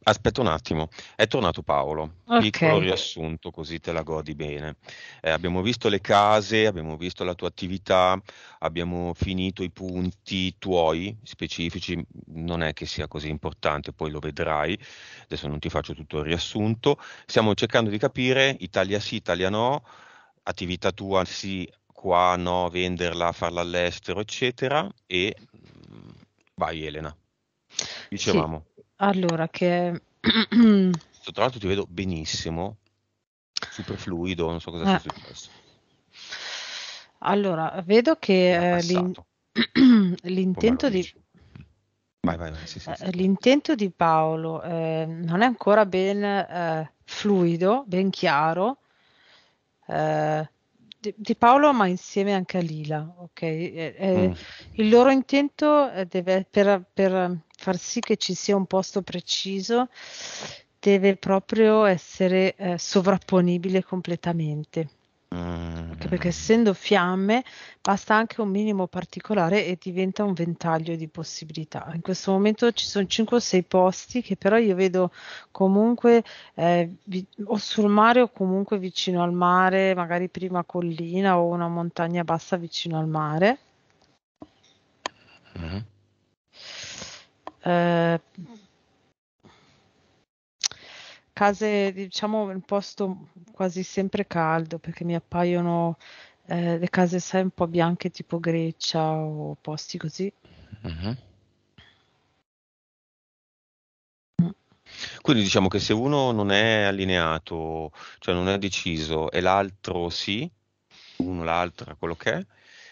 Aspetta un attimo, è tornato Paolo. Okay. Piccolo riassunto, così te la godi bene. Eh, abbiamo visto le case, abbiamo visto la tua attività, abbiamo finito i punti tuoi specifici. Non è che sia così importante, poi lo vedrai. Adesso non ti faccio tutto il riassunto. Stiamo cercando di capire Italia sì, Italia no, attività tua sì, qua no, venderla, farla all'estero, eccetera. E mm, vai, Elena. Dicevamo. Sì. Allora che tra l'altro ti vedo benissimo, super fluido, non so cosa sia eh. successo. Allora, vedo che, eh, l'intento di dici? Vai, vai, vai, sì, sì, eh, sì. l'intento di Paolo, ehm, non è ancora ben, ehm, fluido, ben chiaro. Ehm, di di Paolo, ma insieme anche a Lila, okay, e e mm. il loro intento, deve per per far sì che ci sia un posto preciso deve proprio essere eh, sovrapponibile completamente. Mm. Anche perché essendo fiamme basta anche un minimo particolare e diventa un ventaglio di possibilità. In questo momento ci sono 5 o 6 posti che però io vedo comunque eh, vi- o sul mare o comunque vicino al mare, magari prima collina o una montagna bassa vicino al mare. Mm. Eh, case, diciamo, un posto quasi sempre caldo perché mi appaiono eh, le case sai un po' bianche tipo Grecia o posti così. Uh-huh. Quindi diciamo che se uno non è allineato, cioè non è deciso, e l'altro sì, uno, l'altra, quello che è,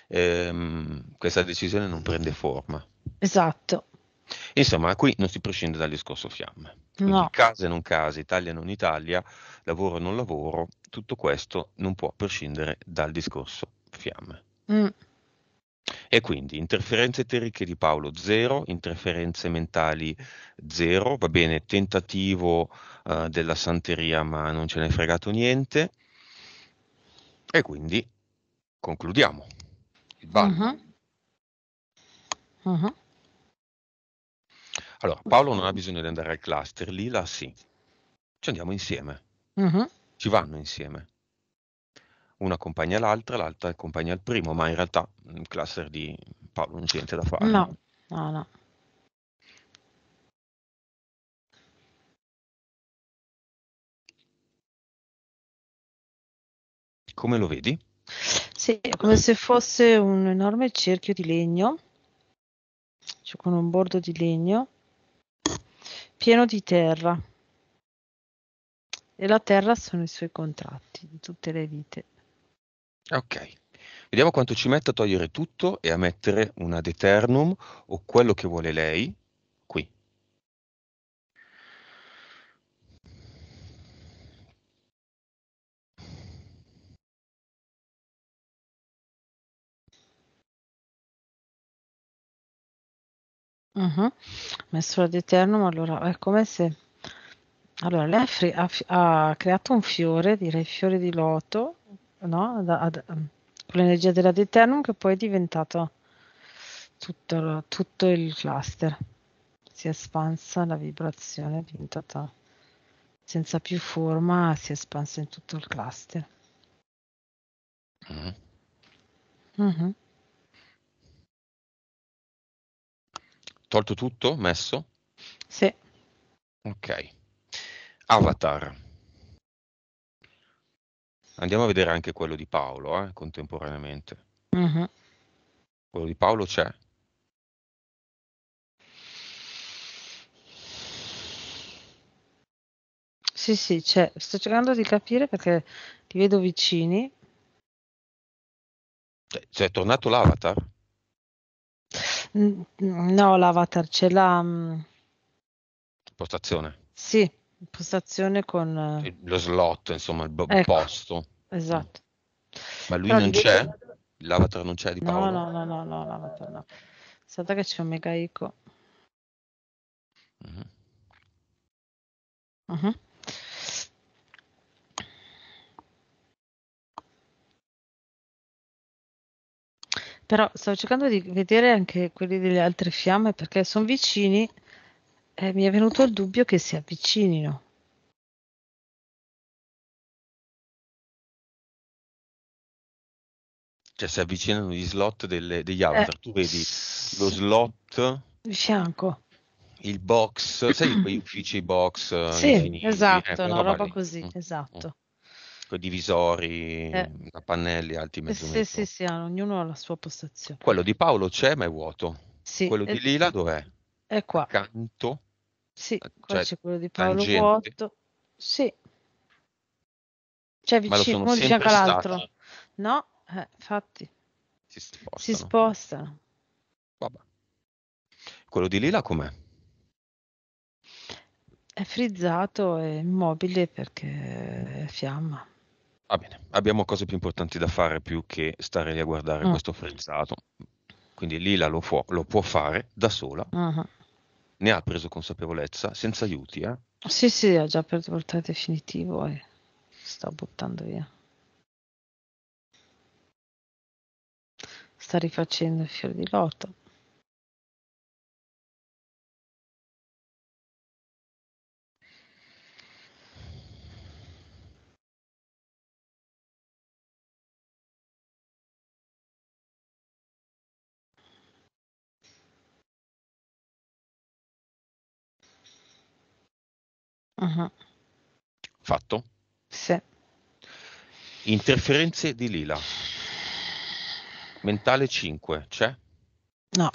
ehm, questa decisione non prende forma. Esatto. Insomma, qui non si prescinde dal discorso fiamme. no. case non case, Italia non Italia, lavoro non lavoro, tutto questo non può prescindere dal discorso fiamme. Mm. E quindi interferenze eteriche di Paolo zero, interferenze mentali zero, va bene, tentativo uh, della santeria ma non ce n'è fregato niente. E quindi concludiamo. Il ballo. Uh-huh. Uh-huh. Allora, Paolo non ha bisogno di andare al cluster, Lila sì. Ci andiamo insieme. Uh-huh. Ci vanno insieme. Una accompagna l'altra, l'altra accompagna il primo, ma in realtà il cluster di Paolo non c'è niente da fare. No, no, no. Come lo vedi? Sì, è come se fosse un enorme cerchio di legno, cioè con un bordo di legno pieno di terra. E la terra sono i suoi contratti di tutte le vite. Ok. Vediamo quanto ci mette a togliere tutto e a mettere una eternum o quello che vuole lei, Mh-mh. Messo la eterno, ma allora è come se allora lei ha fre ha f ha creato un fiore, direi fiore di loto, no, ad ad mm, con l'energia della Deternum che poi è diventata tutto tutto il cluster. Si è espansa la vibrazione, è diventata senza più forma, si è espansa in tutto il cluster. Mh-mh. Mh-mh. Tolto tutto? Messo? Sì. Ok. Avatar. Andiamo a vedere anche quello di Paolo, eh, contemporaneamente. Mm-hmm. Quello di Paolo c'è. Sì, sì, c'è. Sto cercando di capire perché ti vedo vicini. Cioè, è tornato l'avatar? No, l'avatar ce l'ha. Mm. Postazione. Sì, postazione con... Eh, Lo slot, insomma, il ecco. posto. Esatto. Ma lui no, non lui... c'è? L'avatar non c'è di Paolo? No, no, no, no, l'avatar no. Aspetta che c'è un mega eco. Uh-huh. Uh-huh. Però stavo cercando di vedere anche quelli delle altre fiamme perché sono vicini e mi è venuto il dubbio che si avvicinino. Cioè si avvicinano gli slot delle, degli altri Eh. Tu vedi lo slot di fianco. Il box, sai quegli uffici box? Sì, infiniti, eh, eh, esatto, eh, una roba lì. così, mm. mm esatto. Mm con divisori, Eh. da pannelli alti Eh, mezzo sì, sì, sì, ognuno ha la sua postazione. Quello di Paolo c'è, ma è vuoto. Sì, Quello di eh, Lila dov'è? è qua. Accanto? Sì, ah, qua cioè, c'è quello di Paolo tangente. Vuoto. Sì. C'è vicino, uno di all'altro. stati. No, eh, infatti, Si sposta. si spostano. Vabbè. Quello di Lila com'è? È frizzato è immobile perché è fiamma. Va bene, abbiamo cose più importanti da fare più che stare lì a guardare mm. questo frizzato. Quindi Lila lo, fu- lo, può fare da sola, uh-huh. ne ha preso consapevolezza, senza aiuti. Eh? Sì, sì, ha già perso il portale definitivo e sta buttando via. Sta rifacendo il fiore di lotta. Ah-ah. Uh-huh. Fatto? Sì. Interferenze di Lila. Mentale 5, c'è? No.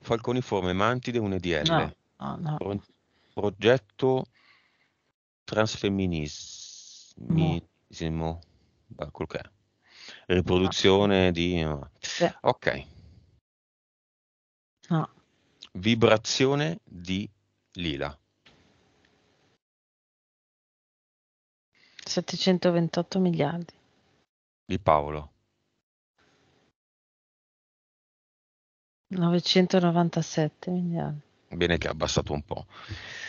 Falconiforme Mantide 1 EDL. No, no, no. Pro- progetto transfemminismo. No. Riproduzione no. di... Sì. Ok. No. Vibrazione di Lila. 728 miliardi. Di Paolo. 997 miliardi. Bene che ha abbassato un po'.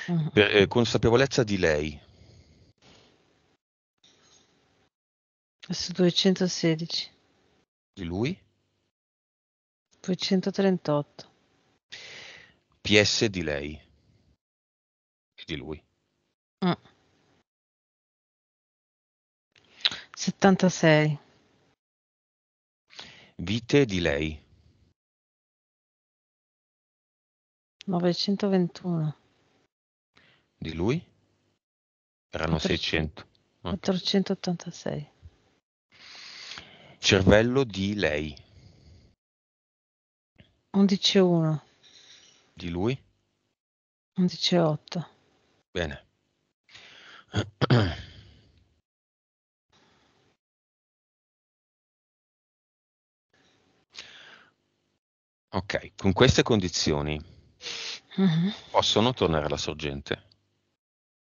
Uh-huh. Mm-hmm. Per, eh, consapevolezza di lei. Su 216. Di lui? 238. PS di lei. E di lui. Uh. Settantasei. Vite di lei. 921. Di lui? Erano 400, 600. Ah. 486. Cervello di lei. 11.1. Di lui? 11.8. Bene. Ok, con queste condizioni uh-huh. possono tornare alla sorgente.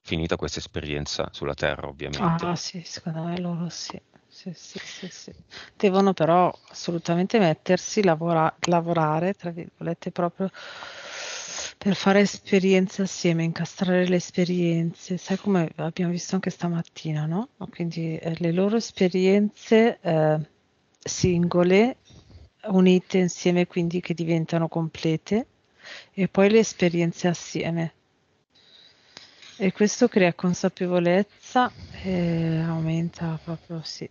Finita questa esperienza sulla Terra, ovviamente. Ah, sì, secondo me loro sì. Sì, sì, sì, sì. Devono però assolutamente mettersi, lavora- lavorare, tra virgolette, proprio per fare esperienze assieme, incastrare le esperienze, sai come abbiamo visto anche stamattina, no? Quindi eh, le loro esperienze eh, singole unite insieme, quindi che diventano complete, e poi le esperienze assieme. E questo crea consapevolezza e aumenta proprio, sì.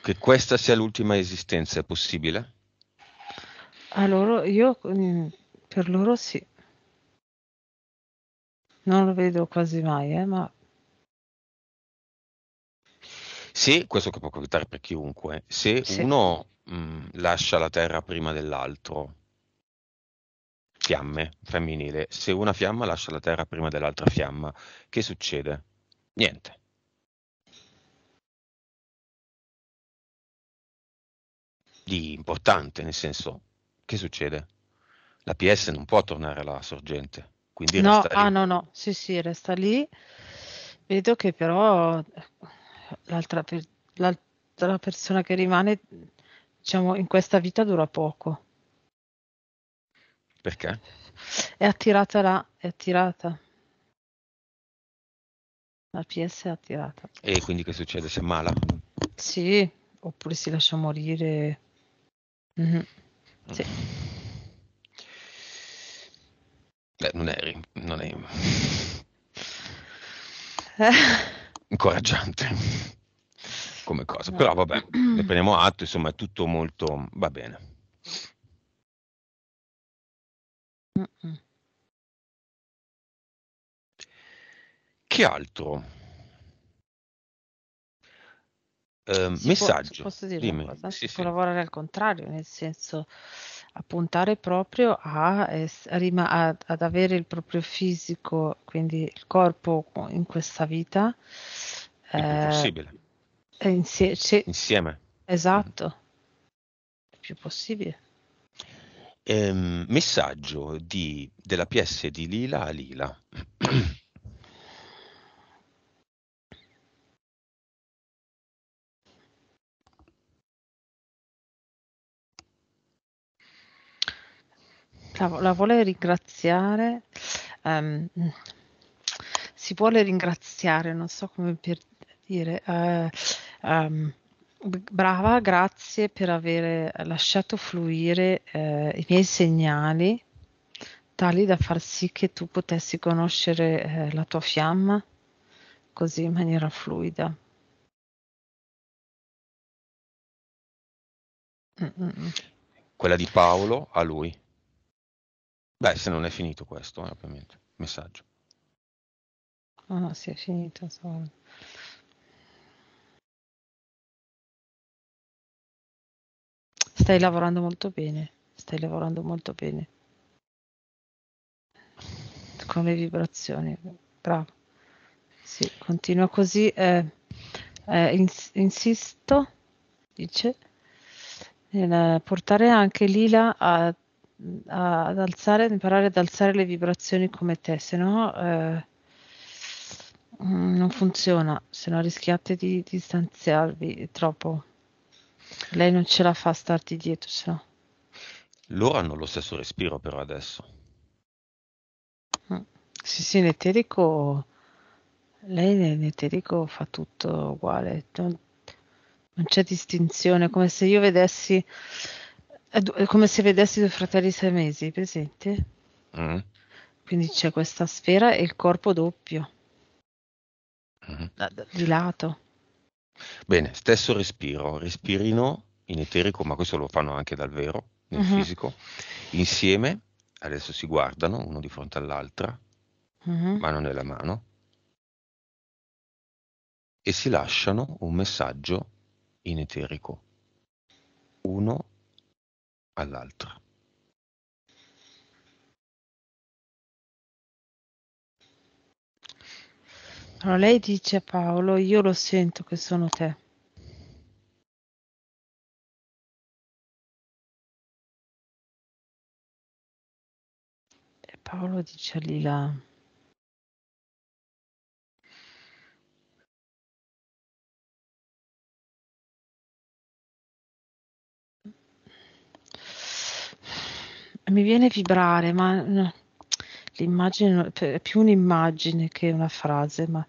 Che questa sia l'ultima esistenza, è possibile? Allora, io mm, per loro sì. Non lo vedo quasi mai, eh, ma se, questo che può capitare per chiunque, se sì. uno mh, lascia la terra prima dell'altro, fiamme, femminile, se una fiamma lascia la terra prima dell'altra fiamma, che succede? Niente. Di importante, nel senso, che succede? La PS non può tornare alla sorgente, quindi no, ah, lì. no, no, sì, sì, resta lì. Vedo che però l'altra, per, l'altra persona che rimane, diciamo, in questa vita dura poco. Perché? È attirata là, è attirata. La PS è attirata. E quindi che succede? Si ammala? Sì, oppure si lascia morire. Mm-hmm. Sì. Beh, non è... Non è... Eh incoraggiante come cosa, però vabbè, ne prendiamo atto, insomma è tutto molto, va bene. Che altro? Eh, messaggio. Può, posso dire Dimmi. una cosa? Sì, sì. può lavorare al contrario, nel senso a puntare proprio a, es- a, ad avere il proprio fisico, quindi il corpo in questa vita. Il eh, possibile. Eh, insie- c- Insieme. Esatto, mm il più possibile. Ehm, messaggio di, della PS di Lila a Lila. La, la vuole ringraziare? ehm, si vuole ringraziare, non so come per dire. eh, ehm, brava, grazie per aver lasciato fluire eh, i miei segnali tali da far sì che tu potessi conoscere eh, la tua fiamma così in maniera fluida. mm, mm. mm. Quella di Paolo a lui. Beh, se non è finito questo, eh, ovviamente, messaggio. Ah, no, si è finito, sorry. Stai lavorando molto bene, stai lavorando molto bene. Con le vibrazioni, bravo. Sì, continua così. Eh, eh, ins- insisto, dice, nel portare anche Lila a a, ad alzare, imparare ad alzare le vibrazioni come te, se no eh, mm, non funziona, se no rischiate di distanziarvi troppo. Lei non ce la fa starti dietro, se no. Loro hanno lo stesso respiro però adesso. Mm. Sì, sì, in eterico, lei in eterico fa tutto uguale, non, non c'è distinzione, come se io vedessi è, come se vedessi due fratelli sei mesi, presente? Mm. Quindi c'è questa sfera e il corpo doppio, mm. da, da, di lato. Bene, stesso respiro, respirino in eterico, ma questo lo fanno anche dal vero, nel mm-hmm. fisico, insieme, adesso si guardano uno di fronte all'altra, mm-hmm. mano nella mano, e si lasciano un messaggio in eterico, uno all'altra Allora lei dice a Paolo, io lo sento che sono te. E Paolo dice a Lila, Mi viene vibrare, ma no, l'immagine è più un'immagine che una frase, ma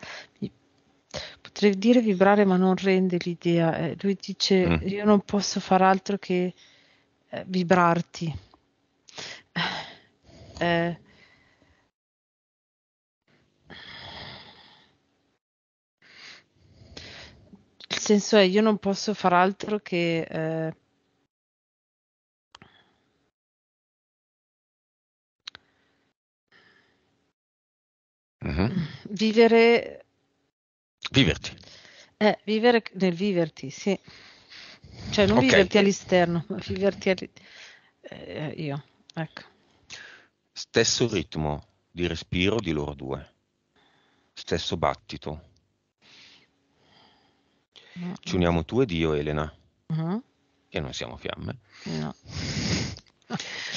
potrei dire vibrare, ma non rende l'idea. Eh, lui dice: mm. Io non posso far altro che eh, vibrarti. Eh, eh. il senso è: Io non posso far altro che eh, Uh-huh. Vivere... Viverti. Eh, vivere nel viverti, sì. Cioè non okay. viverti all'esterno, ma viverti all... eh, io, ecco. Stesso ritmo di respiro di loro due. Stesso battito. No. Ci uniamo tu ed io, Elena. Uh-huh. Che non siamo fiamme. No.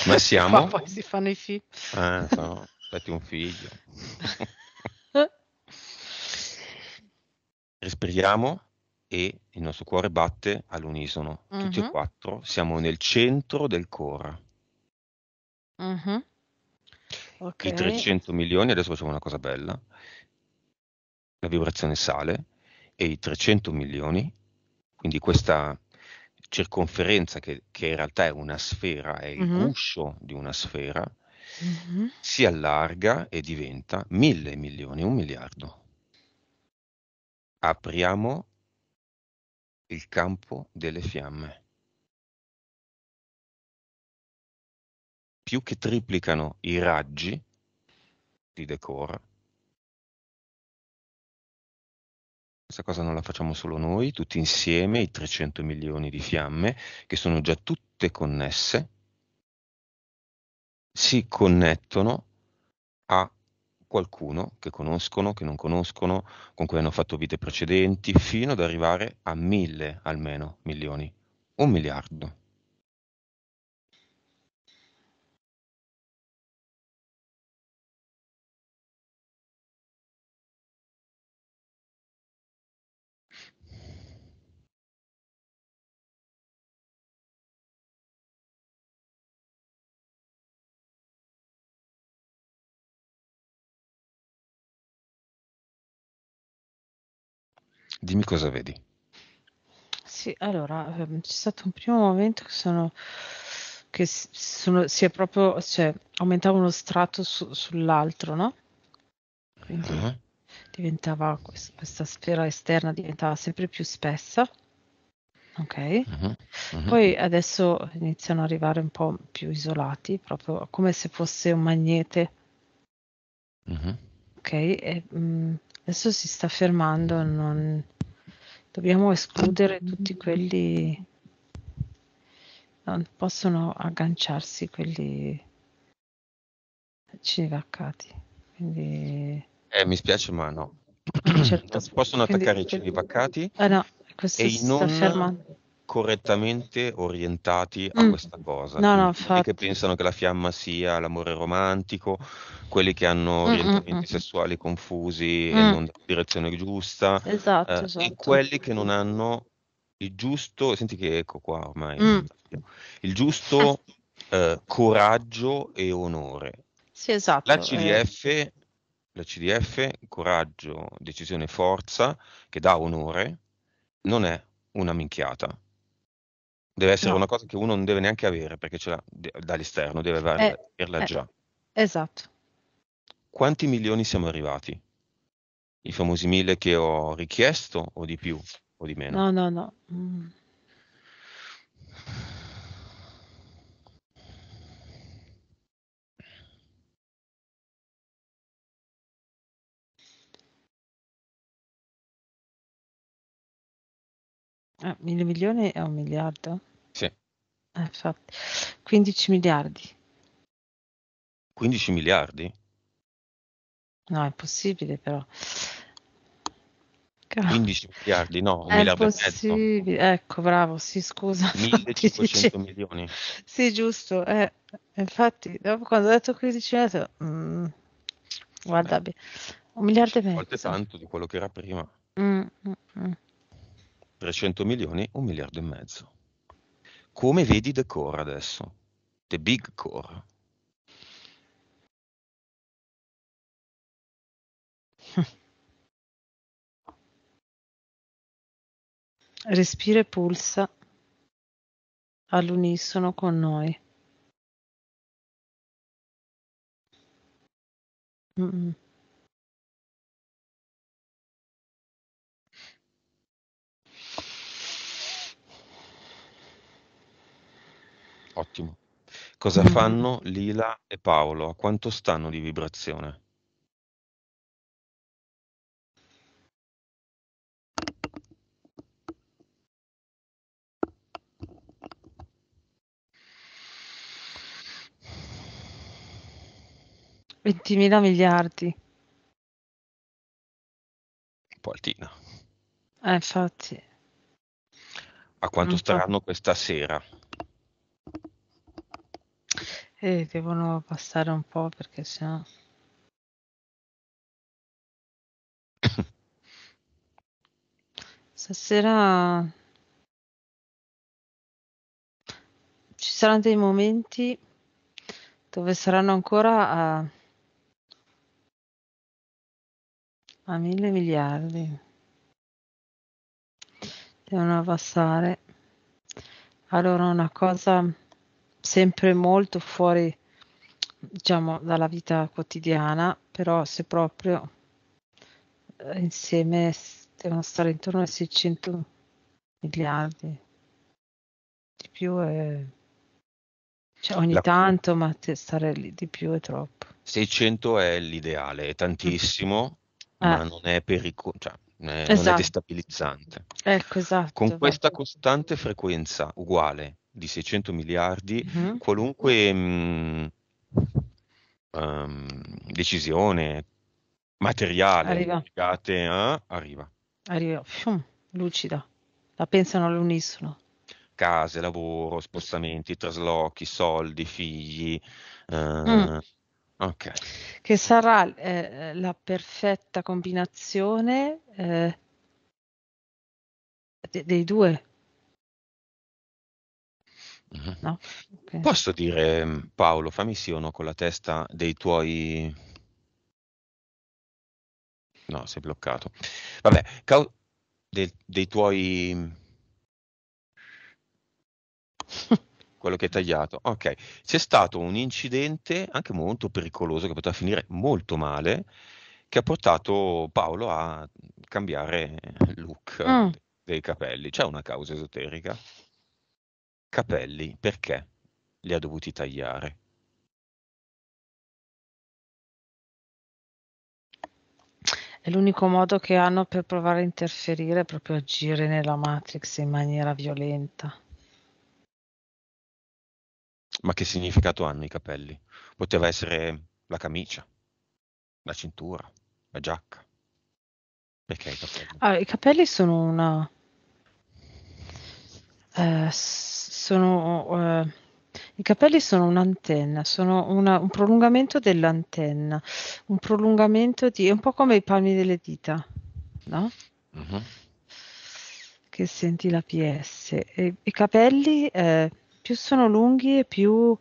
Ma siamo... Ma poi si fanno i figli. Ah, no. Aspetti un figlio. respiriamo e il nostro cuore batte all'unisono. Mm-hmm. Tutti e mhm. quattro siamo nel centro del core. Mm-hmm. Okay. I 300 milioni, adesso facciamo una cosa bella, la vibrazione sale e i 300 milioni, quindi questa circonferenza che, che in realtà è una sfera, è il mm-hmm. guscio di una sfera, mhm. si allarga e diventa mille milioni, un miliardo. Apriamo il campo delle fiamme. Più che triplicano i raggi di decora. Questa cosa non la facciamo solo noi, tutti insieme, i 300 milioni di fiamme, che sono già tutte connesse, si connettono a qualcuno che conoscono, che non conoscono, con cui hanno fatto vite precedenti, fino ad arrivare a mille almeno milioni, un miliardo. Dimmi cosa vedi. Sì, allora, ehm, c'è stato un primo momento che sono che sono, si è proprio, cioè, aumentava uno strato su- sull'altro, no? Quindi Ah, diventava quest- questa sfera esterna diventava sempre più spessa, ok? ah, ah. Poi adesso iniziano ad arrivare un po' più isolati, proprio come se fosse un magnete, Mhm. ok? E, mm, adesso si sta fermando, non... dobbiamo escludere tutti quelli, non possono agganciarsi quelli cinevaccati. Quindi... Eh, mi spiace, ma no. Certo. si possono attaccare Quindi... i cinevaccati. Ah, no, e si non... sta fermando correttamente orientati a mm. questa cosa. No, no, quelli che pensano che la fiamma sia l'amore romantico, quelli che hanno mm, mm, orientamenti Mm-mm. sessuali confusi mm. e non la direzione giusta, esatto, eh, esatto. e quelli che non hanno il giusto, senti che ecco qua ormai, mm. il giusto eh, coraggio e onore. Sì, esatto. La CDF, eh. la CDF, coraggio, decisione, forza, che dà onore, non è una minchiata deve essere no. una cosa che uno non deve neanche avere perché ce l'ha dall'esterno, deve eh, averla eh, già. Eh, esatto. Quanti milioni siamo arrivati? I famosi mille che ho richiesto o di più o di meno? No, no, no. Mm. Ah, mille milioni è un miliardo? Eh, infatti. 15 miliardi. 15 miliardi? No, è possibile però. 15 miliardi, no, un miliardo e mezzo. Ecco, bravo, sì, scusa. 1500 milioni. Sì, giusto. Eh, infatti, dopo quando ho detto 15 miliardi, mm, guarda, Beh, un miliardo e mezzo. tanto di quello che era prima. Mm, mm, 300 mm. milioni, un miliardo e mezzo come vedi The Core adesso, The Big Core. Respira e pulsa all'unisono con noi. Mm -mm. Ottimo. Cosa mm. fanno Lila e Paolo? A quanto stanno di vibrazione? vibrazione?20.000 miliardi. Un po' altina. Eh, infatti. A quanto Non so. staranno questa sera? Eh, devono passare un po' perché sennò... Stasera ci saranno dei momenti dove saranno ancora a, a mille miliardi. Devono passare. Allora una cosa sempre molto fuori, diciamo, dalla vita quotidiana, però se proprio eh, insieme devono stare intorno ai 600 miliardi di più è... Cioè, ogni La... tanto, ma stare lì di più è troppo. 600 è l'ideale, è tantissimo, eh. ma non è pericoloso, cioè, esatto. non è esatto. destabilizzante. Ecco, esatto. Con questa esatto. costante frequenza uguale di 600 miliardi, mm-hmm. qualunque mh, um, ehm, decisione materiale arriva. a, eh, arriva. Arriva, Fium, lucida, la pensano all'unisono. Case, lavoro, spostamenti, traslochi, soldi, figli. Uh, mm. okay. Che sarà eh, la perfetta combinazione eh, dei due Uh-huh. No? Okay. Posso dire, mm, Paolo, fammi sì o no con la testa dei tuoi... No, sei bloccato. Vabbè, cau... dei, dei tuoi... quello che è tagliato. Ok, c'è stato un incidente anche molto pericoloso che poteva finire molto male, che ha portato Paolo a cambiare look mm. dei capelli. C'è una causa esoterica? Capelli perché li ha dovuti tagliare. È l'unico modo che hanno per provare a interferire, proprio agire nella Matrix in maniera violenta. Ma che significato hanno i capelli? Poteva essere la camicia, la cintura, la giacca. Perché i capelli? Ah, I capelli sono una eh, sono, eh, I capelli sono un'antenna, sono una, un prolungamento dell'antenna, un prolungamento di... è un po' come i palmi delle dita, no? Uh-huh. Che senti la PS. E, I capelli eh, più sono lunghi e più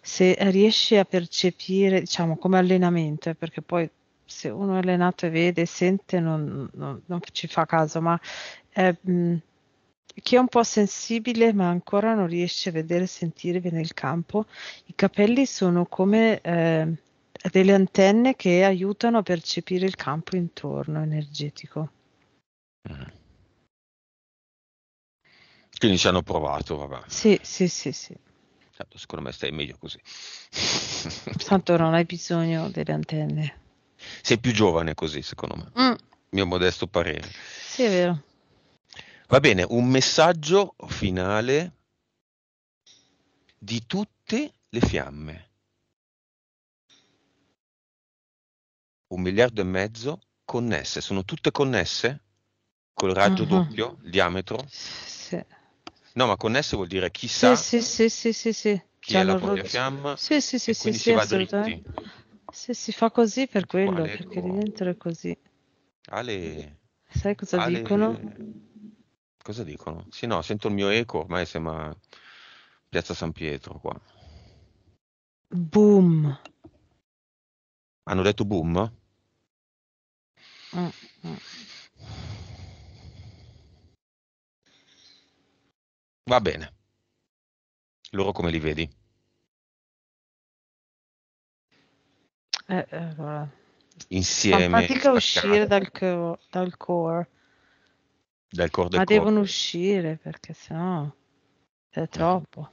se riesci a percepire, diciamo, come allenamento, eh, perché poi se uno è allenato e vede sente non, non, non ci fa caso, ma... Eh, mh, mm, chi è un po' sensibile ma ancora non riesce a vedere e sentirvi nel campo, i capelli sono come eh, delle antenne che aiutano a percepire il campo intorno energetico. Mm. Quindi ci hanno provato, vabbè. Sì, sì, sì, sì. Tanto secondo me stai meglio così. Tanto non hai bisogno delle antenne. Sei più giovane così, secondo me. Mm. Mio modesto parere. Sì, è vero. Va bene, un messaggio finale di tutte le fiamme. Un miliardo e mezzo connesse, sono tutte connesse? Col raggio uh-huh. Mhm. doppio, diametro? Sì. No, ma connesse vuol dire chissà sì, sì, sì, sì, sì. chi C'è è la propria ro- fiamma sì, sì, sì, sì, si sì, sì, si fa così per quello, Quale perché ecco. dentro è così. Ale... Sai cosa Ale... dicono? Cosa dicono? Sì, no, sento il mio eco, ormai sembra Piazza San Pietro qua. Boom. Hanno detto boom? Mm, mm. Va bene. Loro come li vedi? Eh, eh allora. Insieme. fatica uscire dal, co- dal core. Del core del Ma core. devono uscire perché sennò è eh. troppo.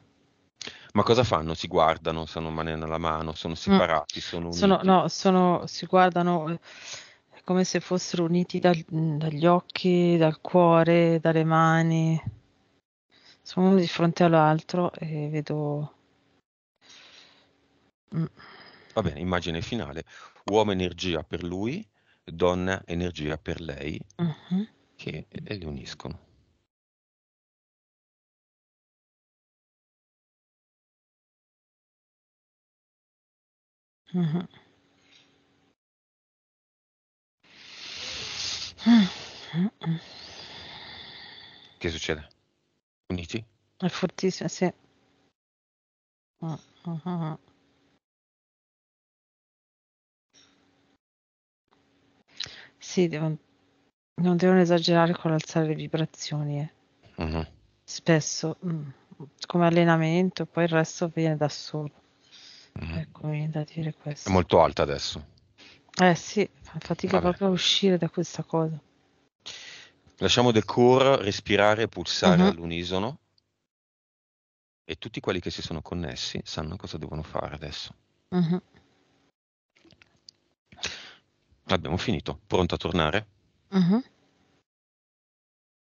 Ma cosa fanno? Si guardano, sono mani nella mano, sono mm. separati, mm. sono, sono no, sono, si guardano eh, come se fossero uniti dal, mm, dagli occhi, dal cuore, dalle mani. Sono uno di fronte all'altro e vedo... Mm. Va bene, immagine finale. Uomo energia per lui, donna energia per lei. Mm-hmm che li uniscono. Mm-hmm. Mm-hmm. Che succede? Uniti? È fortissimo, sì. Mm-hmm. Sì, devo non devono esagerare con l'alzare le vibrazioni, eh. Mh-mh. Spesso, mh, mm, come allenamento, poi il resto viene da solo. Mh-mh. Ecco, mi viene da dire È molto alta adesso. Eh sì, fa fatica Vabbè. proprio a uscire da questa cosa. Lasciamo del core respirare e pulsare Mh-mh. all'unisono e tutti quelli che si sono connessi sanno cosa devono fare adesso. Mh-mh. Abbiamo finito. Pronto a tornare? Mm-hmm.